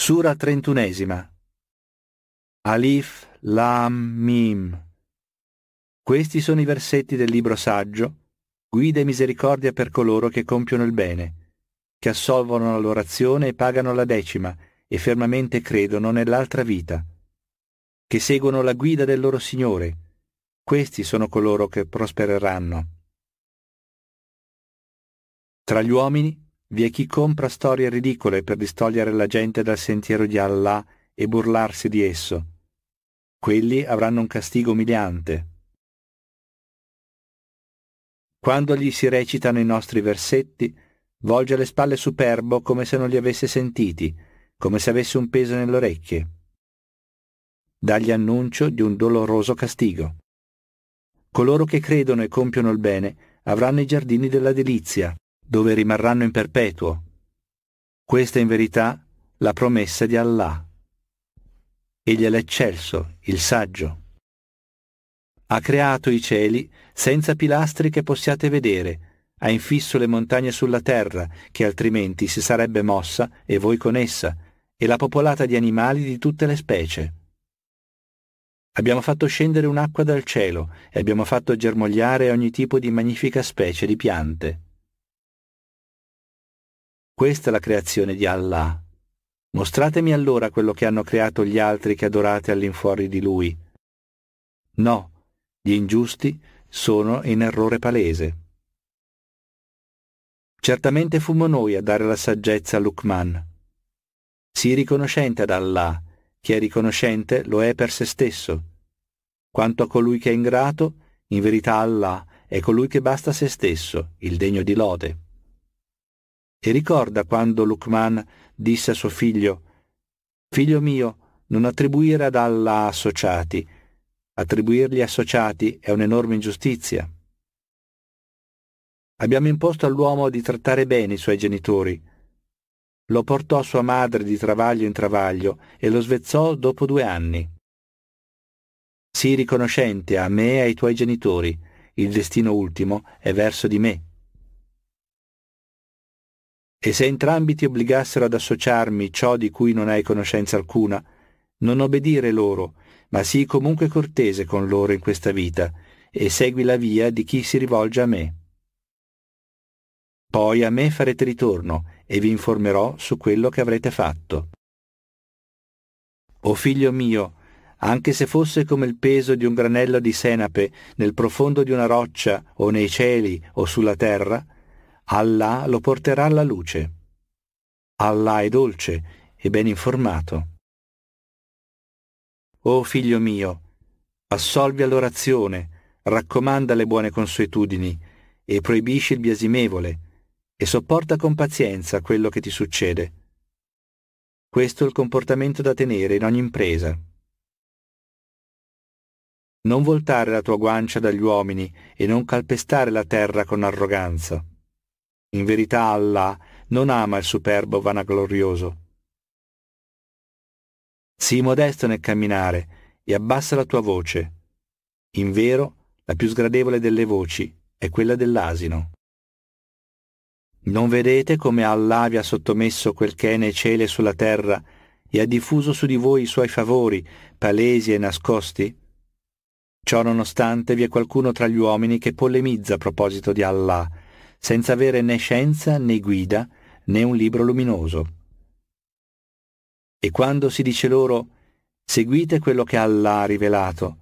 Sura trentunesima. Alif, Lam, Mim. Questi sono i versetti del libro saggio, guida e misericordia per coloro che compiono il bene, che assolvono la loro azione e pagano la decima e fermamente credono nell'altra vita, che seguono la guida del loro Signore. Questi sono coloro che prospereranno. Tra gli uomini vi è chi compra storie ridicole per distogliere la gente dal sentiero di Allah e burlarsi di esso. Quelli avranno un castigo umiliante. Quando gli si recitano i nostri versetti, volge le spalle superbo come se non li avesse sentiti, come se avesse un peso nelle orecchie. Dagli annuncio di un doloroso castigo. Coloro che credono e compiono il bene avranno i giardini della delizia, dove rimarranno in perpetuo. Questa è in verità la promessa di Allah. Egli è l'eccelso, il saggio. Ha creato i cieli senza pilastri che possiate vedere, ha infisso le montagne sulla terra, che altrimenti si sarebbe mossa e voi con essa, e l'ha popolata di animali di tutte le specie. Abbiamo fatto scendere un'acqua dal cielo e abbiamo fatto germogliare ogni tipo di magnifica specie di piante. Questa è la creazione di Allah. Mostratemi allora quello che hanno creato gli altri che adorate all'infuori di lui. No, gli ingiusti sono in errore palese. Certamente fummo noi a dare la saggezza a Luqman. Sii riconoscente ad Allah, chi è riconoscente lo è per se stesso. Quanto a colui che è ingrato, in verità Allah è colui che basta a se stesso, il degno di lode. E ricorda quando Luqman disse a suo figlio, Figlio mio, non attribuire ad Allah associati. Attribuirgli associati è un'enorme ingiustizia. Abbiamo imposto all'uomo di trattare bene i suoi genitori. Lo portò sua madre di travaglio in travaglio e lo svezzò dopo due anni. Sii riconoscente a me e ai tuoi genitori. Il destino ultimo è verso di me. E se entrambi ti obbligassero ad associarmi ciò di cui non hai conoscenza alcuna, non obbedire loro, ma sii comunque cortese con loro in questa vita, e segui la via di chi si rivolge a me. Poi a me farete ritorno, e vi informerò su quello che avrete fatto. O figlio mio, anche se fosse come il peso di un granello di senape nel profondo di una roccia o nei cieli o sulla terra, Allah lo porterà alla luce. Allah è dolce e ben informato. O figlio mio, assolvi all'orazione, raccomanda le buone consuetudini e proibisci il biasimevole e sopporta con pazienza quello che ti succede. Questo è il comportamento da tenere in ogni impresa. Non voltare la tua guancia dagli uomini e non calpestare la terra con arroganza. In verità Allah non ama il superbo vanaglorioso. Sii modesto nel camminare e abbassa la tua voce. In vero, la più sgradevole delle voci è quella dell'asino. Non vedete come Allah vi ha sottomesso quel che è nei cieli e sulla terra e ha diffuso su di voi i suoi favori, palesi e nascosti? Ciò nonostante vi è qualcuno tra gli uomini che polemizza a proposito di Allah, senza avere né scienza né guida né un libro luminoso. E quando si dice loro seguite quello che Allah ha rivelato,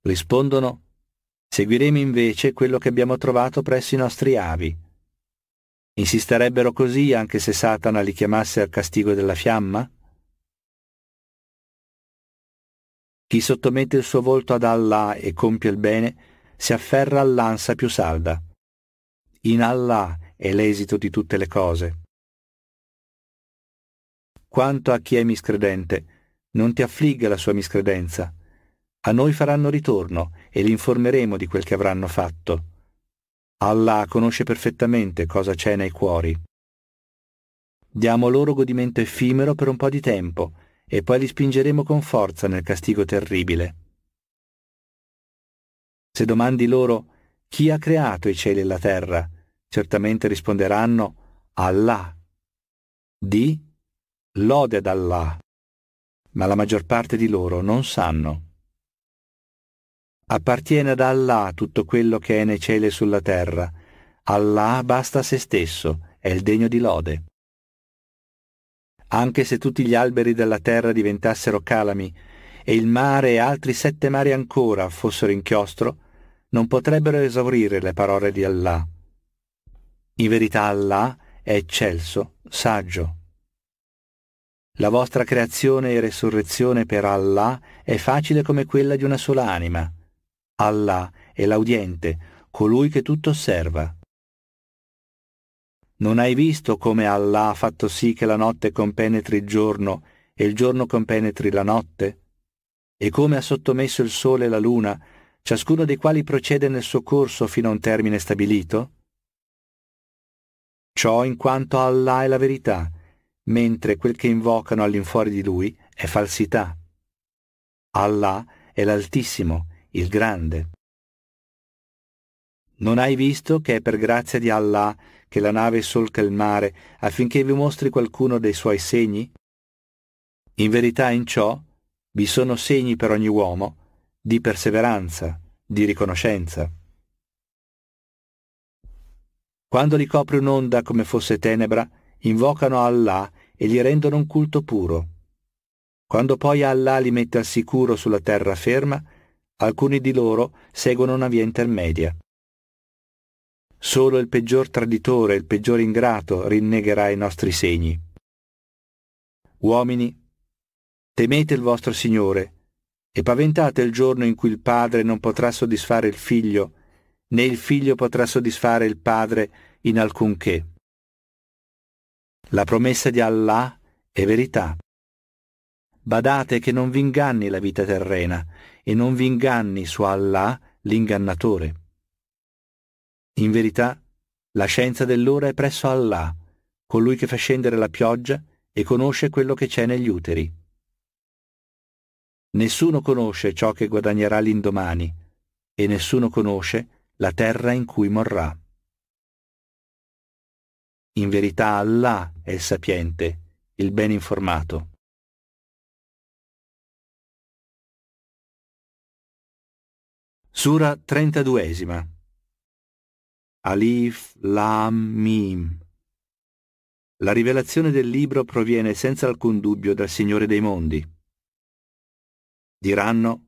rispondono seguiremo invece quello che abbiamo trovato presso i nostri avi. Insisterebbero così anche se Satana li chiamasse al castigo della fiamma? Chi sottomette il suo volto ad Allah e compie il bene si afferra all'ansa più salda. In Allah è l'esito di tutte le cose. Quanto a chi è miscredente, non ti affligga la sua miscredenza. A noi faranno ritorno e li informeremo di quel che avranno fatto. Allah conosce perfettamente cosa c'è nei cuori. Diamo loro godimento effimero per un po' di tempo e poi li spingeremo con forza nel castigo terribile. Se domandi loro chi ha creato i cieli e la terra, certamente risponderanno Allah. Di lode ad Allah. Ma la maggior parte di loro non sanno. Appartiene ad Allah tutto quello che è nei cieli e sulla terra. Allah basta a se stesso, è il degno di lode. Anche se tutti gli alberi della terra diventassero calami e il mare e altri sette mari ancora fossero inchiostro, non potrebbero esaurire le parole di Allah. In verità Allah è eccelso, saggio. La vostra creazione e resurrezione per Allah è facile come quella di una sola anima. Allah è l'audiente, colui che tutto osserva. Non hai visto come Allah ha fatto sì che la notte compenetri il giorno e il giorno compenetri la notte? E come ha sottomesso il sole e la luna, ciascuno dei quali procede nel suo corso fino a un termine stabilito? ciò in quanto Allah è la verità, mentre quel che invocano all'infuori di lui è falsità. Allah è l'Altissimo, il Grande. Non hai visto che è per grazia di Allah che la nave solca il mare affinché vi mostri qualcuno dei suoi segni? In verità in ciò vi sono segni per ogni uomo di perseveranza, di riconoscenza. Quando li copre un'onda come fosse tenebra, invocano Allah e gli rendono un culto puro. Quando poi Allah li mette al sicuro sulla terraferma, alcuni di loro seguono una via intermedia. Solo il peggior traditore, il peggior ingrato rinnegherà i nostri segni. Uomini, temete il vostro Signore e paventate il giorno in cui il padre non potrà soddisfare il figlio né il figlio potrà soddisfare il padre in alcunché. La promessa di Allah è verità. Badate che non vi inganni la vita terrena e non vi inganni su Allah l'ingannatore. In verità, la scienza dell'ora è presso Allah, colui che fa scendere la pioggia e conosce quello che c'è negli uteri. Nessuno conosce ciò che guadagnerà l'indomani e nessuno conosce la terra in cui morrà. In verità Allah è il sapiente, il ben informato. Sura 32 Alif Lam Mim La rivelazione del libro proviene senza alcun dubbio dal Signore dei mondi. Diranno,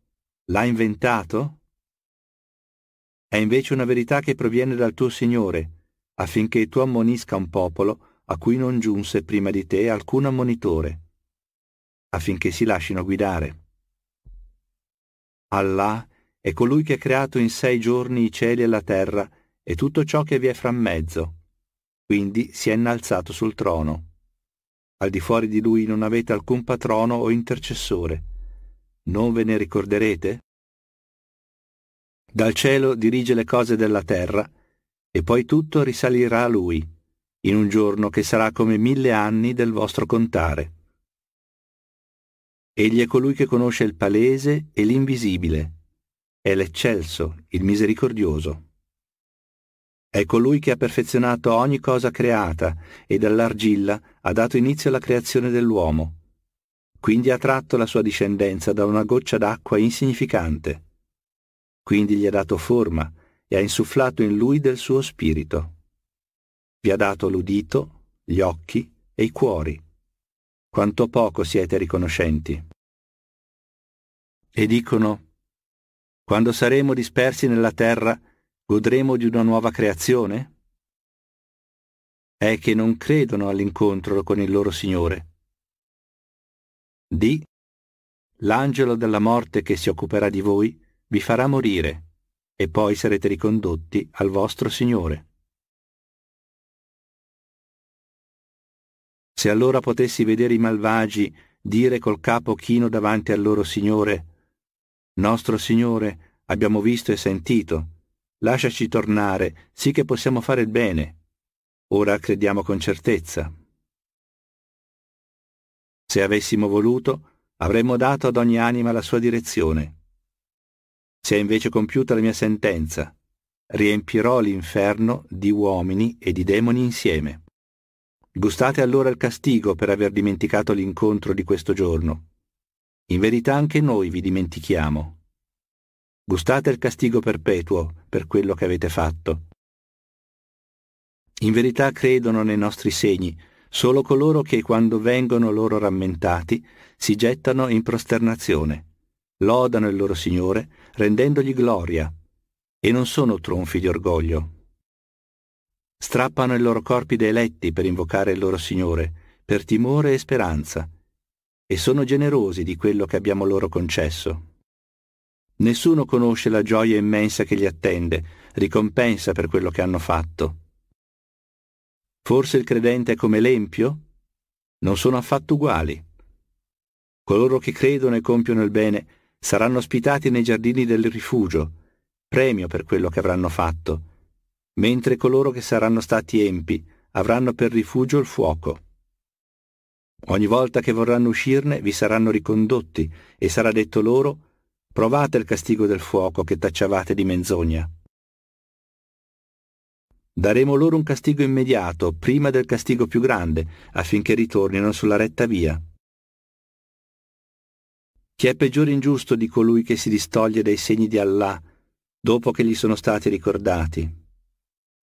l'ha inventato? è invece una verità che proviene dal tuo Signore, affinché tu ammonisca un popolo a cui non giunse prima di te alcun ammonitore, affinché si lascino guidare. Allah è colui che ha creato in sei giorni i cieli e la terra e tutto ciò che vi è frammezzo. Quindi si è innalzato sul trono. Al di fuori di lui non avete alcun patrono o intercessore. Non ve ne ricorderete? Dal cielo dirige le cose della terra, e poi tutto risalirà a lui, in un giorno che sarà come mille anni del vostro contare. Egli è colui che conosce il palese e l'invisibile, è l'eccelso, il misericordioso. È colui che ha perfezionato ogni cosa creata e dall'argilla ha dato inizio alla creazione dell'uomo. Quindi ha tratto la sua discendenza da una goccia d'acqua insignificante quindi gli ha dato forma e ha insufflato in lui del suo spirito. Vi ha dato l'udito, gli occhi e i cuori. Quanto poco siete riconoscenti. E dicono, quando saremo dispersi nella terra, godremo di una nuova creazione? È che non credono all'incontro con il loro Signore. Di, L'angelo della morte che si occuperà di voi vi farà morire, e poi sarete ricondotti al vostro Signore. Se allora potessi vedere i malvagi dire col capo chino davanti al loro Signore, Nostro Signore, abbiamo visto e sentito, lasciaci tornare, sì che possiamo fare il bene. Ora crediamo con certezza. Se avessimo voluto, avremmo dato ad ogni anima la sua direzione è invece compiuta la mia sentenza. Riempirò l'inferno di uomini e di demoni insieme. Gustate allora il castigo per aver dimenticato l'incontro di questo giorno. In verità anche noi vi dimentichiamo. Gustate il castigo perpetuo per quello che avete fatto. In verità credono nei nostri segni solo coloro che quando vengono loro rammentati si gettano in prosternazione, lodano il loro Signore rendendogli gloria, e non sono tronfi di orgoglio. Strappano i loro corpi dai letti per invocare il loro Signore, per timore e speranza, e sono generosi di quello che abbiamo loro concesso. Nessuno conosce la gioia immensa che li attende, ricompensa per quello che hanno fatto. Forse il credente è come l'empio? Non sono affatto uguali. Coloro che credono e compiono il bene saranno ospitati nei giardini del rifugio, premio per quello che avranno fatto, mentre coloro che saranno stati empi avranno per rifugio il fuoco. Ogni volta che vorranno uscirne vi saranno ricondotti e sarà detto loro provate il castigo del fuoco che tacciavate di menzogna. Daremo loro un castigo immediato, prima del castigo più grande, affinché ritornino sulla retta via. Chi è peggiore ingiusto di colui che si distoglie dai segni di Allah dopo che gli sono stati ricordati?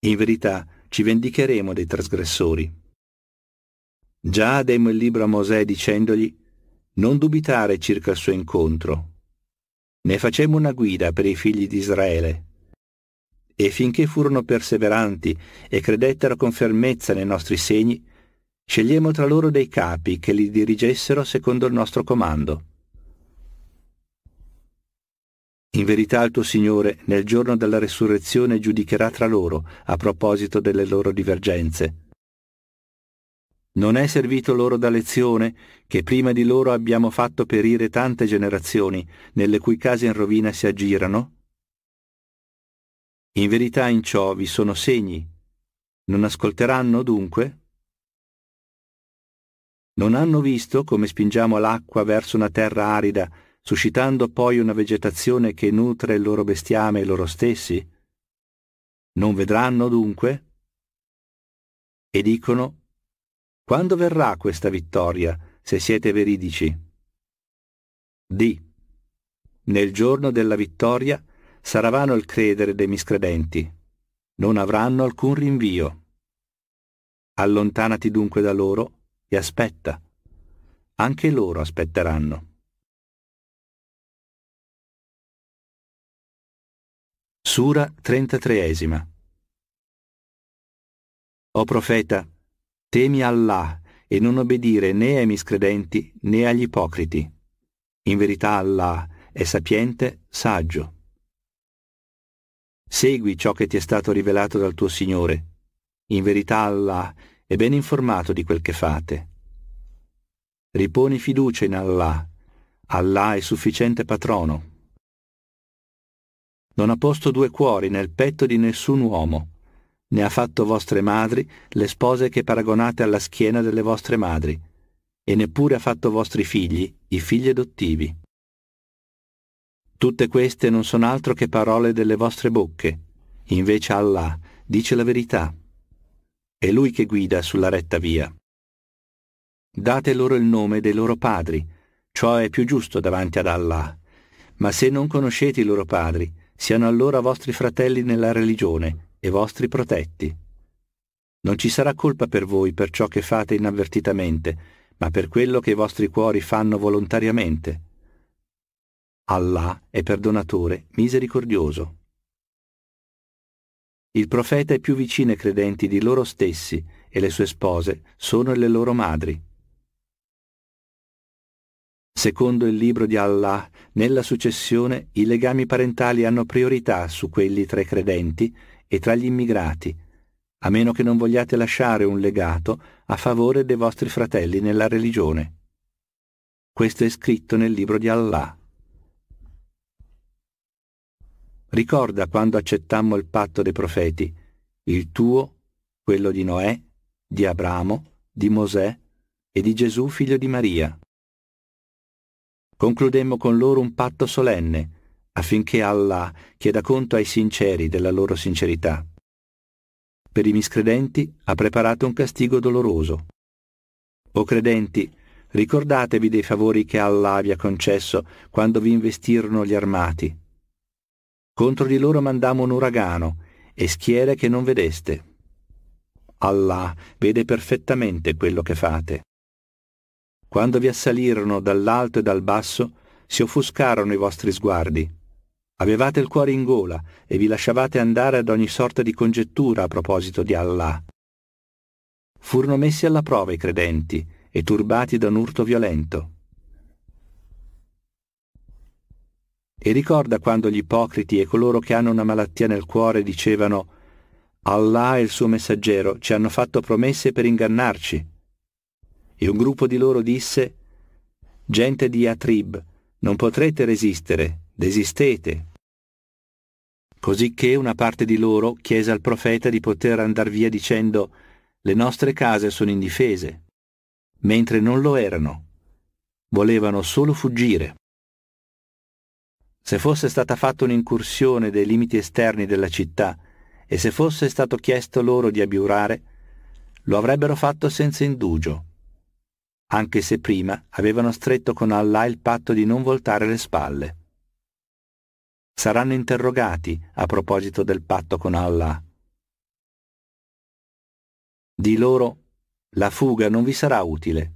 In verità ci vendicheremo dei trasgressori. Già demo il libro a Mosè dicendogli non dubitare circa il suo incontro. Ne facemmo una guida per i figli di Israele. E finché furono perseveranti e credettero con fermezza nei nostri segni, scegliemmo tra loro dei capi che li dirigessero secondo il nostro comando. In verità il tuo Signore nel giorno della resurrezione giudicherà tra loro a proposito delle loro divergenze. Non è servito loro da lezione che prima di loro abbiamo fatto perire tante generazioni, nelle cui case in rovina si aggirano? In verità in ciò vi sono segni. Non ascolteranno dunque? Non hanno visto come spingiamo l'acqua verso una terra arida, suscitando poi una vegetazione che nutre il loro bestiame e loro stessi? Non vedranno dunque? E dicono, quando verrà questa vittoria, se siete veridici? Di, Nel giorno della vittoria sarà vano il credere dei miscredenti, non avranno alcun rinvio. Allontanati dunque da loro e aspetta. Anche loro aspetteranno. Sura 33 O profeta, temi Allah e non obbedire né ai miscredenti né agli ipocriti. In verità Allah è sapiente, saggio. Segui ciò che ti è stato rivelato dal tuo Signore. In verità Allah è ben informato di quel che fate. Riponi fiducia in Allah. Allah è sufficiente patrono. Non ha posto due cuori nel petto di nessun uomo. Ne ha fatto vostre madri le spose che paragonate alla schiena delle vostre madri, e neppure ha fatto vostri figli, i figli adottivi. Tutte queste non sono altro che parole delle vostre bocche, invece Allah dice la verità. È Lui che guida sulla retta via. Date loro il nome dei loro padri, ciò è più giusto davanti ad Allah. Ma se non conoscete i loro padri, siano allora vostri fratelli nella religione e vostri protetti. Non ci sarà colpa per voi per ciò che fate inavvertitamente, ma per quello che i vostri cuori fanno volontariamente. Allah è perdonatore, misericordioso. Il profeta è più vicino ai credenti di loro stessi e le sue spose sono le loro madri. Secondo il libro di Allah, nella successione i legami parentali hanno priorità su quelli tra i credenti e tra gli immigrati, a meno che non vogliate lasciare un legato a favore dei vostri fratelli nella religione. Questo è scritto nel libro di Allah. Ricorda quando accettammo il patto dei profeti, il tuo, quello di Noè, di Abramo, di Mosè e di Gesù figlio di Maria concludemmo con loro un patto solenne, affinché Allah chieda conto ai sinceri della loro sincerità. Per i miscredenti ha preparato un castigo doloroso. O credenti, ricordatevi dei favori che Allah vi ha concesso quando vi investirono gli armati. Contro di loro mandammo un uragano e schiere che non vedeste. Allah vede perfettamente quello che fate. Quando vi assalirono dall'alto e dal basso, si offuscarono i vostri sguardi. Avevate il cuore in gola e vi lasciavate andare ad ogni sorta di congettura a proposito di Allah. Furono messi alla prova i credenti e turbati da un urto violento. E ricorda quando gli ipocriti e coloro che hanno una malattia nel cuore dicevano Allah e il suo messaggero ci hanno fatto promesse per ingannarci e un gruppo di loro disse, Gente di Atrib, non potrete resistere, desistete. Cosicché una parte di loro chiese al profeta di poter andar via dicendo, Le nostre case sono indifese, mentre non lo erano. Volevano solo fuggire. Se fosse stata fatta un'incursione dei limiti esterni della città e se fosse stato chiesto loro di abiurare, lo avrebbero fatto senza indugio anche se prima avevano stretto con Allah il patto di non voltare le spalle. Saranno interrogati a proposito del patto con Allah. Di loro la fuga non vi sarà utile.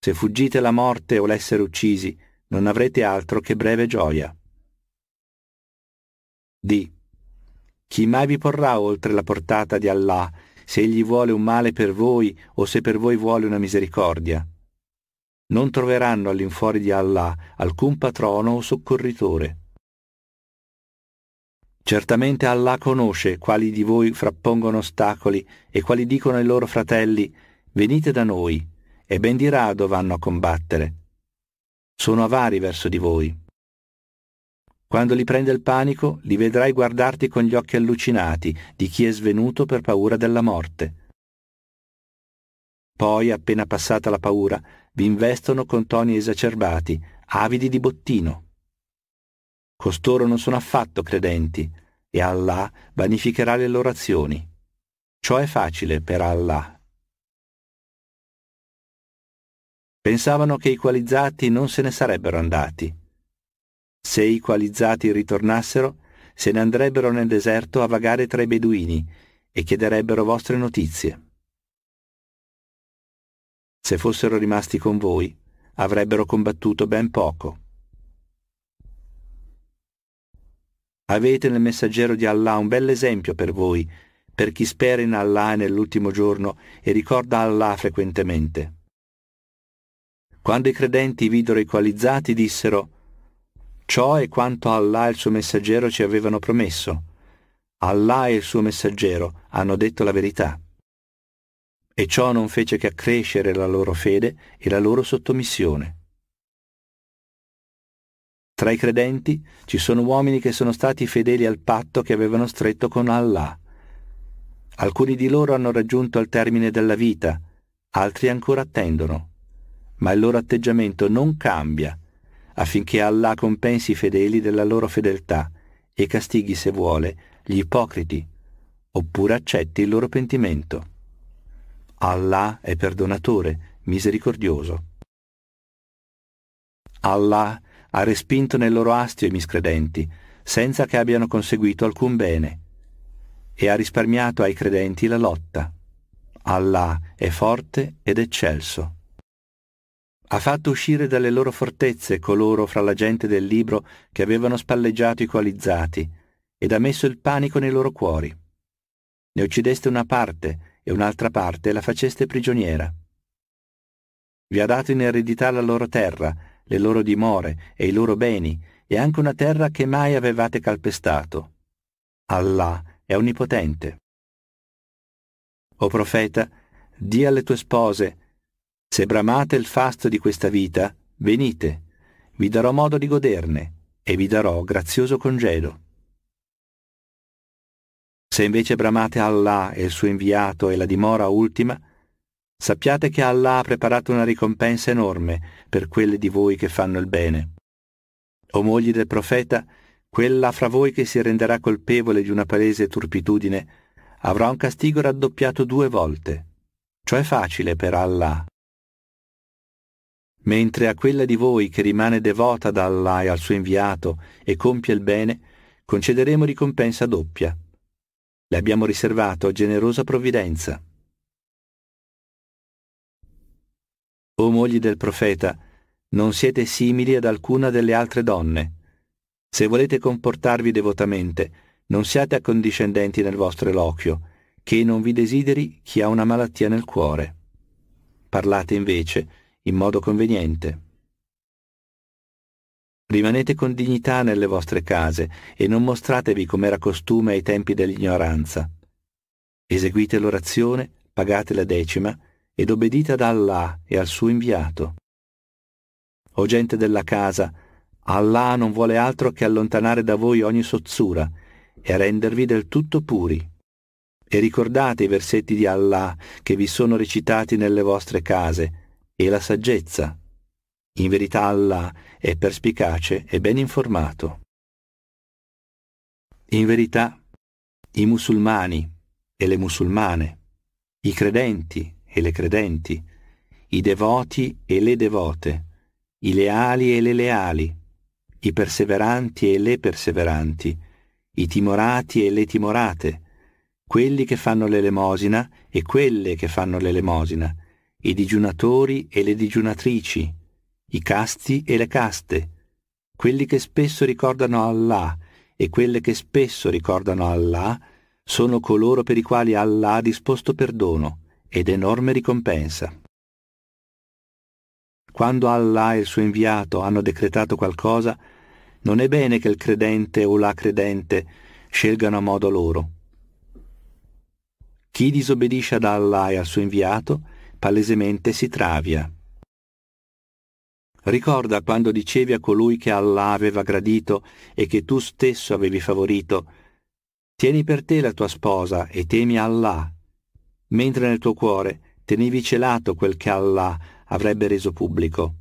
Se fuggite la morte o l'essere uccisi, non avrete altro che breve gioia. Di chi mai vi porrà oltre la portata di Allah se egli vuole un male per voi o se per voi vuole una misericordia. Non troveranno all'infuori di Allah alcun patrono o soccorritore. Certamente Allah conosce quali di voi frappongono ostacoli e quali dicono ai loro fratelli venite da noi e ben di rado vanno a combattere. Sono avari verso di voi. Quando li prende il panico, li vedrai guardarti con gli occhi allucinati di chi è svenuto per paura della morte. Poi, appena passata la paura, vi investono con toni esacerbati, avidi di bottino. Costoro non sono affatto credenti, e Allah vanificherà le loro azioni. Ciò è facile per Allah. Pensavano che i qualizzati non se ne sarebbero andati se i coalizzati ritornassero, se ne andrebbero nel deserto a vagare tra i beduini e chiederebbero vostre notizie. Se fossero rimasti con voi, avrebbero combattuto ben poco. Avete nel messaggero di Allah un bel esempio per voi, per chi spera in Allah nell'ultimo giorno e ricorda Allah frequentemente. Quando i credenti videro i coalizzati dissero Ciò è quanto Allah e il suo messaggero ci avevano promesso. Allah e il suo messaggero hanno detto la verità. E ciò non fece che accrescere la loro fede e la loro sottomissione. Tra i credenti ci sono uomini che sono stati fedeli al patto che avevano stretto con Allah. Alcuni di loro hanno raggiunto il termine della vita, altri ancora attendono. Ma il loro atteggiamento non cambia affinché Allah compensi i fedeli della loro fedeltà e castighi se vuole gli ipocriti, oppure accetti il loro pentimento. Allah è perdonatore, misericordioso. Allah ha respinto nel loro astio i miscredenti, senza che abbiano conseguito alcun bene, e ha risparmiato ai credenti la lotta. Allah è forte ed eccelso. Ha fatto uscire dalle loro fortezze coloro fra la gente del libro che avevano spalleggiato i coalizzati ed ha messo il panico nei loro cuori. Ne uccideste una parte e un'altra parte la faceste prigioniera. Vi ha dato in eredità la loro terra, le loro dimore e i loro beni, e anche una terra che mai avevate calpestato. Allah è onnipotente. O profeta, di alle tue spose se bramate il fasto di questa vita, venite, vi darò modo di goderne e vi darò grazioso congedo. Se invece bramate Allah e il suo inviato e la dimora ultima, sappiate che Allah ha preparato una ricompensa enorme per quelle di voi che fanno il bene. O mogli del profeta, quella fra voi che si renderà colpevole di una palese turpitudine avrà un castigo raddoppiato due volte. Ciò è facile per Allah mentre a quella di voi che rimane devota da Allah e al suo inviato e compie il bene, concederemo ricompensa doppia. Le abbiamo riservato a generosa provvidenza. O mogli del profeta, non siete simili ad alcuna delle altre donne. Se volete comportarvi devotamente, non siate accondiscendenti nel vostro eloquio, che non vi desideri chi ha una malattia nel cuore. Parlate invece in modo conveniente. Rimanete con dignità nelle vostre case e non mostratevi come era costume ai tempi dell'ignoranza. Eseguite l'orazione, pagate la decima ed obbedite ad Allah e al suo inviato. O gente della casa, Allah non vuole altro che allontanare da voi ogni sozzura e rendervi del tutto puri. E ricordate i versetti di Allah che vi sono recitati nelle vostre case, e la saggezza. In verità Allah è perspicace e ben informato. In verità, i musulmani e le musulmane, i credenti e le credenti, i devoti e le devote, i leali e le leali, i perseveranti e le perseveranti, i timorati e le timorate, quelli che fanno l'elemosina e quelle che fanno l'elemosina, i digiunatori e le digiunatrici, i casti e le caste, quelli che spesso ricordano Allah e quelle che spesso ricordano Allah sono coloro per i quali Allah ha disposto perdono ed enorme ricompensa. Quando Allah e il suo inviato hanno decretato qualcosa, non è bene che il credente o la credente scelgano a modo loro. Chi disobbedisce ad Allah e al suo inviato palesemente si travia. Ricorda quando dicevi a colui che Allah aveva gradito e che tu stesso avevi favorito, tieni per te la tua sposa e temi Allah, mentre nel tuo cuore tenevi celato quel che Allah avrebbe reso pubblico.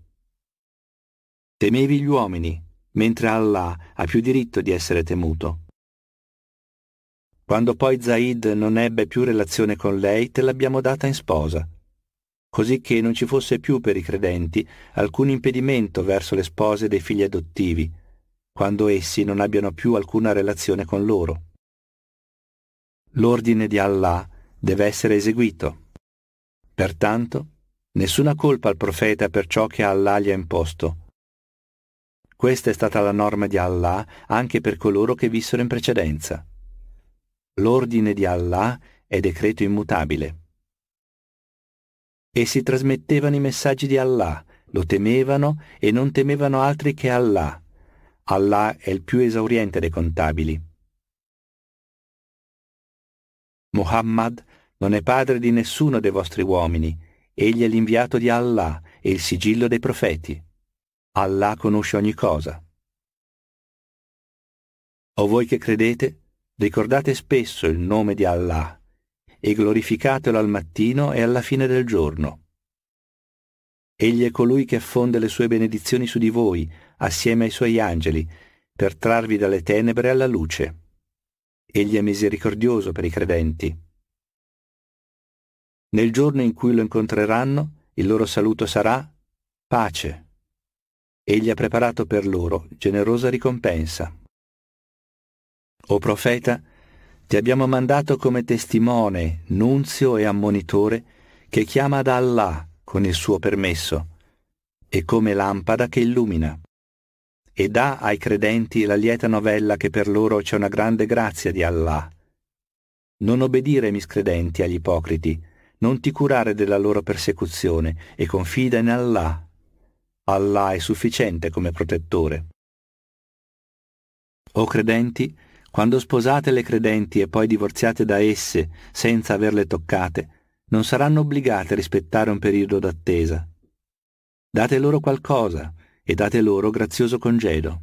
Temevi gli uomini, mentre Allah ha più diritto di essere temuto. Quando poi Zaid non ebbe più relazione con lei, te l'abbiamo data in sposa così che non ci fosse più per i credenti alcun impedimento verso le spose dei figli adottivi, quando essi non abbiano più alcuna relazione con loro. L'ordine di Allah deve essere eseguito. Pertanto, nessuna colpa al profeta per ciò che Allah gli ha imposto. Questa è stata la norma di Allah anche per coloro che vissero in precedenza. L'ordine di Allah è decreto immutabile e si trasmettevano i messaggi di Allah, lo temevano e non temevano altri che Allah. Allah è il più esauriente dei contabili. Muhammad non è padre di nessuno dei vostri uomini, egli è l'inviato di Allah e il sigillo dei profeti. Allah conosce ogni cosa. O voi che credete, ricordate spesso il nome di Allah e glorificatelo al mattino e alla fine del giorno. Egli è colui che affonde le sue benedizioni su di voi, assieme ai suoi angeli, per trarvi dalle tenebre alla luce. Egli è misericordioso per i credenti. Nel giorno in cui lo incontreranno, il loro saluto sarà pace. Egli ha preparato per loro generosa ricompensa. O profeta, ti abbiamo mandato come testimone, nunzio e ammonitore, che chiama da Allah con il suo permesso, e come lampada che illumina, e dà ai credenti la lieta novella che per loro c'è una grande grazia di Allah. Non obbedire miscredenti agli ipocriti, non ti curare della loro persecuzione e confida in Allah. Allah è sufficiente come protettore. O credenti, quando sposate le credenti e poi divorziate da esse senza averle toccate, non saranno obbligate a rispettare un periodo d'attesa. Date loro qualcosa e date loro grazioso congedo.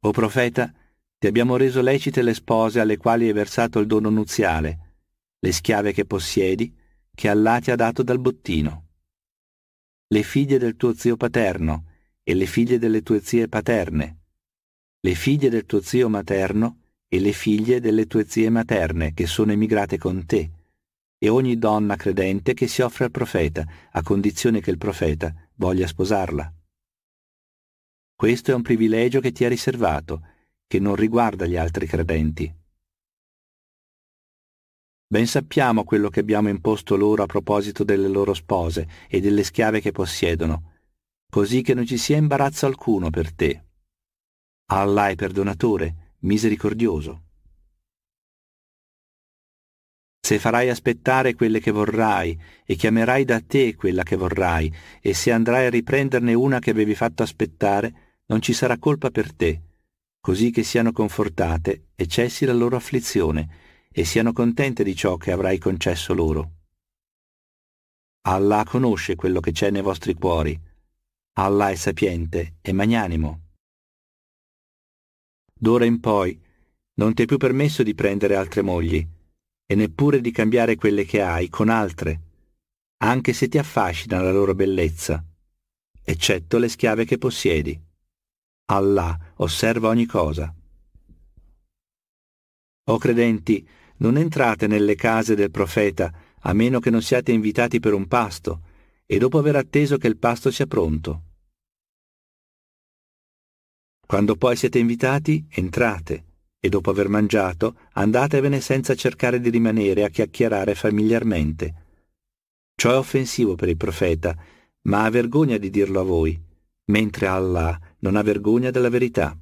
O profeta, ti abbiamo reso lecite le spose alle quali hai versato il dono nuziale, le schiave che possiedi, che Allah ti ha dato dal bottino, le figlie del tuo zio paterno e le figlie delle tue zie paterne, le figlie del tuo zio materno e le figlie delle tue zie materne che sono emigrate con te, e ogni donna credente che si offre al profeta, a condizione che il profeta voglia sposarla. Questo è un privilegio che ti è riservato, che non riguarda gli altri credenti. Ben sappiamo quello che abbiamo imposto loro a proposito delle loro spose e delle schiave che possiedono, così che non ci sia imbarazzo alcuno per te. Allah è perdonatore, misericordioso. Se farai aspettare quelle che vorrai, e chiamerai da te quella che vorrai, e se andrai a riprenderne una che avevi fatto aspettare, non ci sarà colpa per te, così che siano confortate e cessi la loro afflizione, e siano contente di ciò che avrai concesso loro. Allah conosce quello che c'è nei vostri cuori. Allah è sapiente e magnanimo. D'ora in poi non ti è più permesso di prendere altre mogli e neppure di cambiare quelle che hai con altre, anche se ti affascina la loro bellezza, eccetto le schiave che possiedi. Allah osserva ogni cosa. O credenti, non entrate nelle case del profeta a meno che non siate invitati per un pasto e dopo aver atteso che il pasto sia pronto. Quando poi siete invitati, entrate e dopo aver mangiato andatevene senza cercare di rimanere a chiacchierare familiarmente. Ciò è offensivo per il profeta, ma ha vergogna di dirlo a voi, mentre Allah non ha vergogna della verità.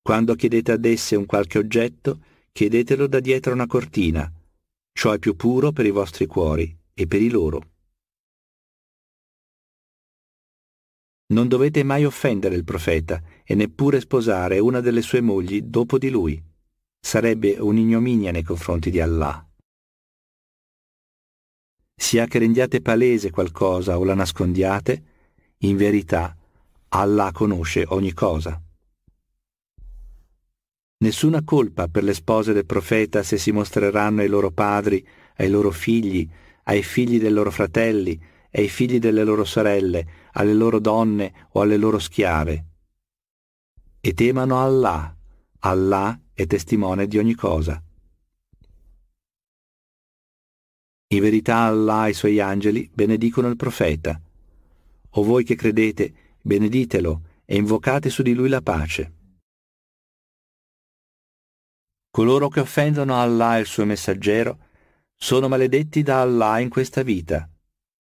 Quando chiedete ad esse un qualche oggetto, chiedetelo da dietro una cortina. Ciò è più puro per i vostri cuori e per i loro. Non dovete mai offendere il profeta e neppure sposare una delle sue mogli dopo di lui. Sarebbe un'ignominia nei confronti di Allah. Sia che rendiate palese qualcosa o la nascondiate, in verità Allah conosce ogni cosa. Nessuna colpa per le spose del profeta se si mostreranno ai loro padri, ai loro figli, ai figli dei loro fratelli, e ai figli delle loro sorelle, alle loro donne o alle loro schiave. E temano Allah. Allah è testimone di ogni cosa. In verità Allah e i suoi angeli benedicono il profeta. O voi che credete, beneditelo e invocate su di lui la pace. Coloro che offendono Allah e il suo messaggero sono maledetti da Allah in questa vita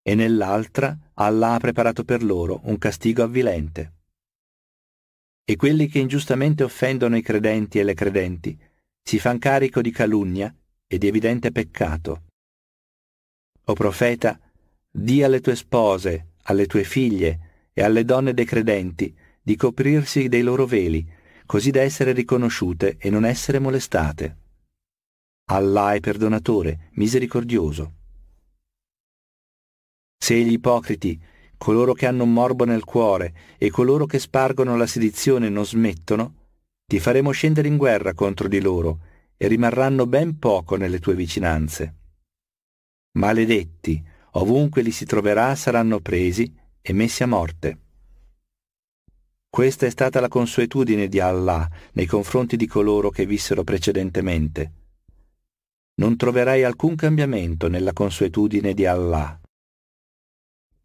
e nell'altra Allah ha preparato per loro un castigo avvilente. E quelli che ingiustamente offendono i credenti e le credenti si fan carico di calunnia e di evidente peccato. O profeta, di alle tue spose, alle tue figlie e alle donne dei credenti di coprirsi dei loro veli, così da essere riconosciute e non essere molestate. Allah è perdonatore, misericordioso. Se gli ipocriti, coloro che hanno un morbo nel cuore e coloro che spargono la sedizione non smettono, ti faremo scendere in guerra contro di loro e rimarranno ben poco nelle tue vicinanze. Maledetti, ovunque li si troverà saranno presi e messi a morte. Questa è stata la consuetudine di Allah nei confronti di coloro che vissero precedentemente. Non troverai alcun cambiamento nella consuetudine di Allah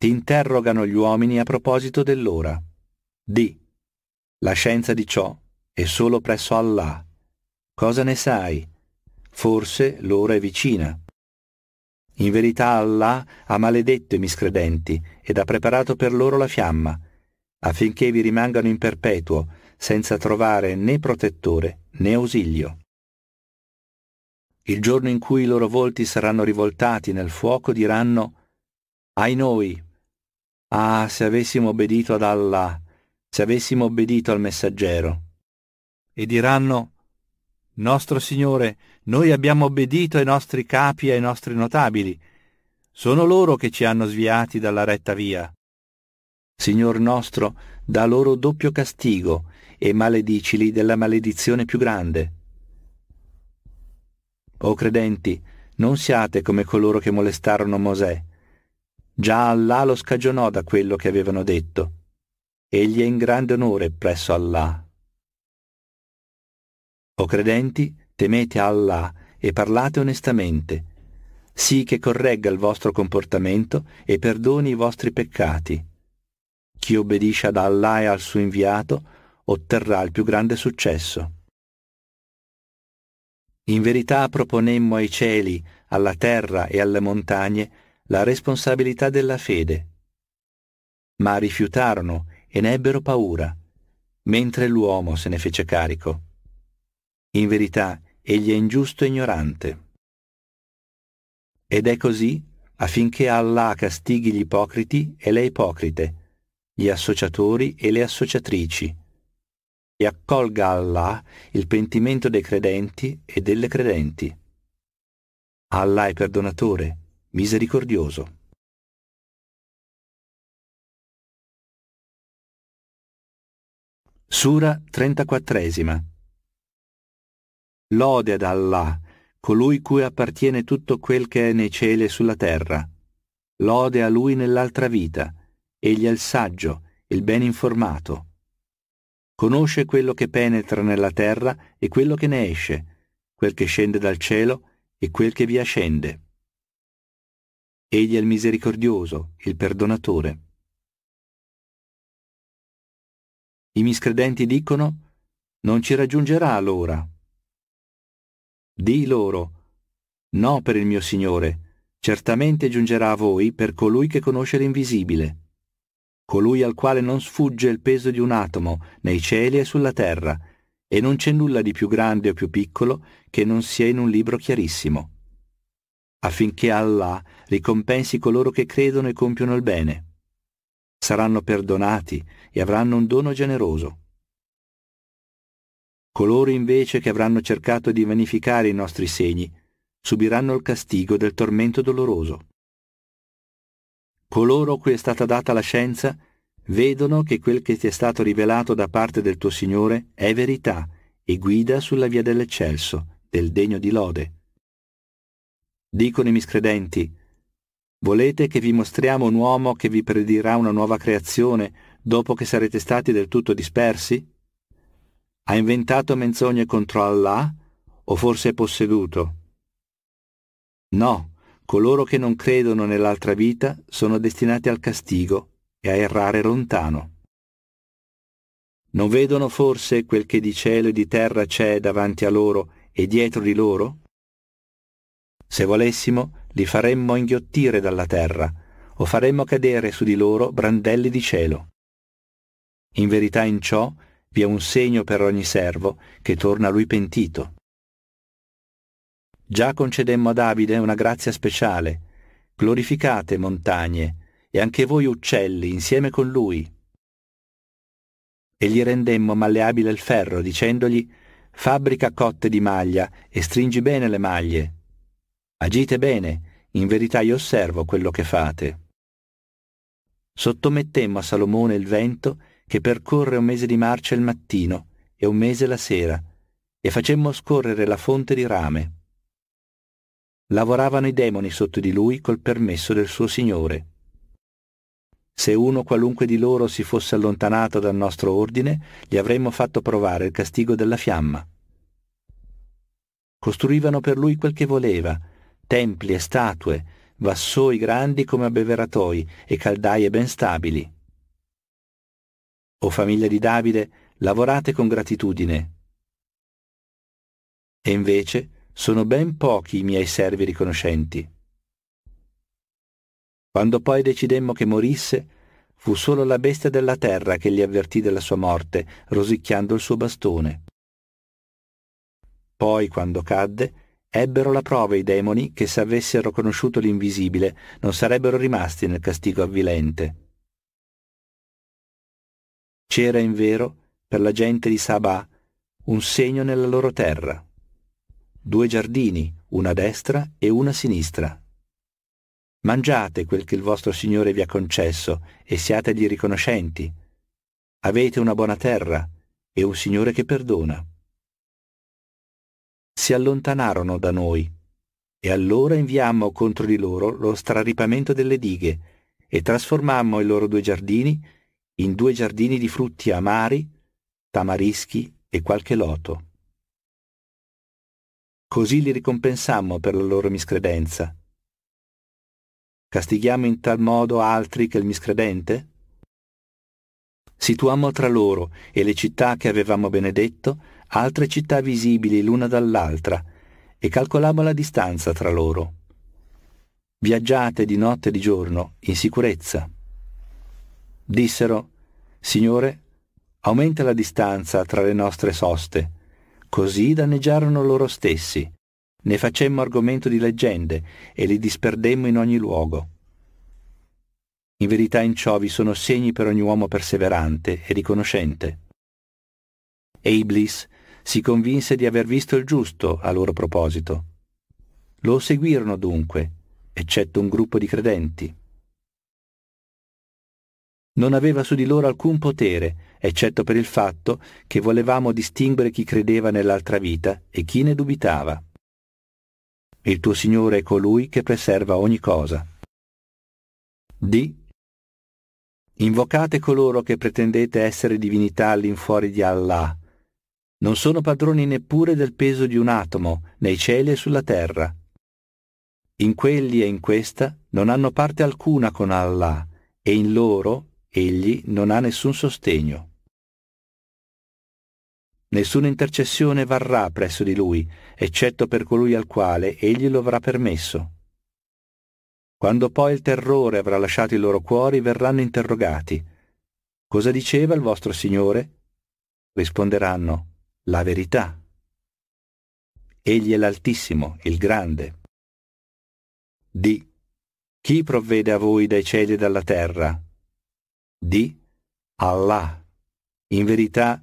ti interrogano gli uomini a proposito dell'ora. Di. La scienza di ciò è solo presso Allah. Cosa ne sai? Forse l'ora è vicina. In verità Allah ha maledetto i miscredenti ed ha preparato per loro la fiamma, affinché vi rimangano in perpetuo, senza trovare né protettore né ausilio. Il giorno in cui i loro volti saranno rivoltati nel fuoco diranno Ai noi, Ah, se avessimo obbedito ad Allah, se avessimo obbedito al messaggero. E diranno, Nostro Signore, noi abbiamo obbedito ai nostri capi e ai nostri notabili. Sono loro che ci hanno sviati dalla retta via. Signor nostro, dà loro doppio castigo e maledicili della maledizione più grande. O credenti, non siate come coloro che molestarono Mosè Già Allah lo scagionò da quello che avevano detto. Egli è in grande onore presso Allah. O credenti, temete Allah e parlate onestamente, sì che corregga il vostro comportamento e perdoni i vostri peccati. Chi obbedisce ad Allah e al suo inviato otterrà il più grande successo. In verità proponemmo ai cieli, alla terra e alle montagne la responsabilità della fede. Ma rifiutarono e ne ebbero paura, mentre l'uomo se ne fece carico. In verità, egli è ingiusto e ignorante. Ed è così affinché Allah castighi gli ipocriti e le ipocrite, gli associatori e le associatrici, e accolga Allah il pentimento dei credenti e delle credenti. Allah è perdonatore, misericordioso. Sura 34 Lode ad Allah, colui cui appartiene tutto quel che è nei cieli e sulla terra. Lode a lui nell'altra vita, egli è il saggio, il ben informato. Conosce quello che penetra nella terra e quello che ne esce, quel che scende dal cielo e quel che vi ascende. Egli è il misericordioso, il perdonatore. I miscredenti dicono, non ci raggiungerà l'ora. Di loro, no per il mio Signore, certamente giungerà a voi per colui che conosce l'invisibile, colui al quale non sfugge il peso di un atomo nei cieli e sulla terra, e non c'è nulla di più grande o più piccolo che non sia in un libro chiarissimo affinché Allah ricompensi coloro che credono e compiono il bene. Saranno perdonati e avranno un dono generoso. Coloro invece che avranno cercato di vanificare i nostri segni subiranno il castigo del tormento doloroso. Coloro cui è stata data la scienza vedono che quel che ti è stato rivelato da parte del tuo Signore è verità e guida sulla via dell'eccelso, del degno di lode. Dicono i miscredenti, volete che vi mostriamo un uomo che vi predirà una nuova creazione dopo che sarete stati del tutto dispersi? Ha inventato menzogne contro Allah o forse è posseduto? No, coloro che non credono nell'altra vita sono destinati al castigo e a errare lontano. Non vedono forse quel che di cielo e di terra c'è davanti a loro e dietro di loro? Se volessimo, li faremmo inghiottire dalla terra, o faremmo cadere su di loro brandelli di cielo. In verità in ciò vi è un segno per ogni servo che torna a lui pentito. Già concedemmo a Davide una grazia speciale. Glorificate montagne, e anche voi uccelli insieme con lui. E gli rendemmo malleabile il ferro, dicendogli, fabbrica cotte di maglia e stringi bene le maglie, Agite bene, in verità io osservo quello che fate. Sottomettemmo a Salomone il vento che percorre un mese di marcia il mattino e un mese la sera, e facemmo scorrere la fonte di rame. Lavoravano i demoni sotto di lui col permesso del suo Signore. Se uno qualunque di loro si fosse allontanato dal nostro ordine, gli avremmo fatto provare il castigo della fiamma. Costruivano per lui quel che voleva, templi e statue, vassoi grandi come abbeveratoi e caldaie ben stabili. O famiglia di Davide, lavorate con gratitudine. E invece sono ben pochi i miei servi riconoscenti. Quando poi decidemmo che morisse, fu solo la bestia della terra che gli avvertì della sua morte, rosicchiando il suo bastone. Poi, quando cadde, Ebbero la prova i demoni che se avessero conosciuto l'invisibile non sarebbero rimasti nel castigo avvilente. C'era in vero, per la gente di Sabà un segno nella loro terra. Due giardini, una a destra e una a sinistra. Mangiate quel che il vostro Signore vi ha concesso e siategli riconoscenti. Avete una buona terra e un Signore che perdona si allontanarono da noi e allora inviammo contro di loro lo straripamento delle dighe e trasformammo i loro due giardini in due giardini di frutti amari, tamarischi e qualche loto. Così li ricompensammo per la loro miscredenza. Castighiamo in tal modo altri che il miscredente? Situammo tra loro e le città che avevamo benedetto altre città visibili l'una dall'altra e calcolavamo la distanza tra loro. Viaggiate di notte e di giorno in sicurezza. Dissero, Signore, aumenta la distanza tra le nostre soste. Così danneggiarono loro stessi. Ne facemmo argomento di leggende e li disperdemmo in ogni luogo. In verità in ciò vi sono segni per ogni uomo perseverante e riconoscente. E Iblis si convinse di aver visto il giusto a loro proposito. Lo seguirono dunque, eccetto un gruppo di credenti. Non aveva su di loro alcun potere, eccetto per il fatto che volevamo distinguere chi credeva nell'altra vita e chi ne dubitava. Il tuo Signore è colui che preserva ogni cosa. D. Invocate coloro che pretendete essere divinità all'infuori di Allah non sono padroni neppure del peso di un atomo nei cieli e sulla terra. In quelli e in questa non hanno parte alcuna con Allah e in loro egli non ha nessun sostegno. Nessuna intercessione varrà presso di lui, eccetto per colui al quale egli lo avrà permesso. Quando poi il terrore avrà lasciato i loro cuori, verranno interrogati. Cosa diceva il vostro Signore? Risponderanno, la verità. Egli è l'Altissimo, il Grande. D. Chi provvede a voi dai cieli e dalla terra? D. Allah. In verità,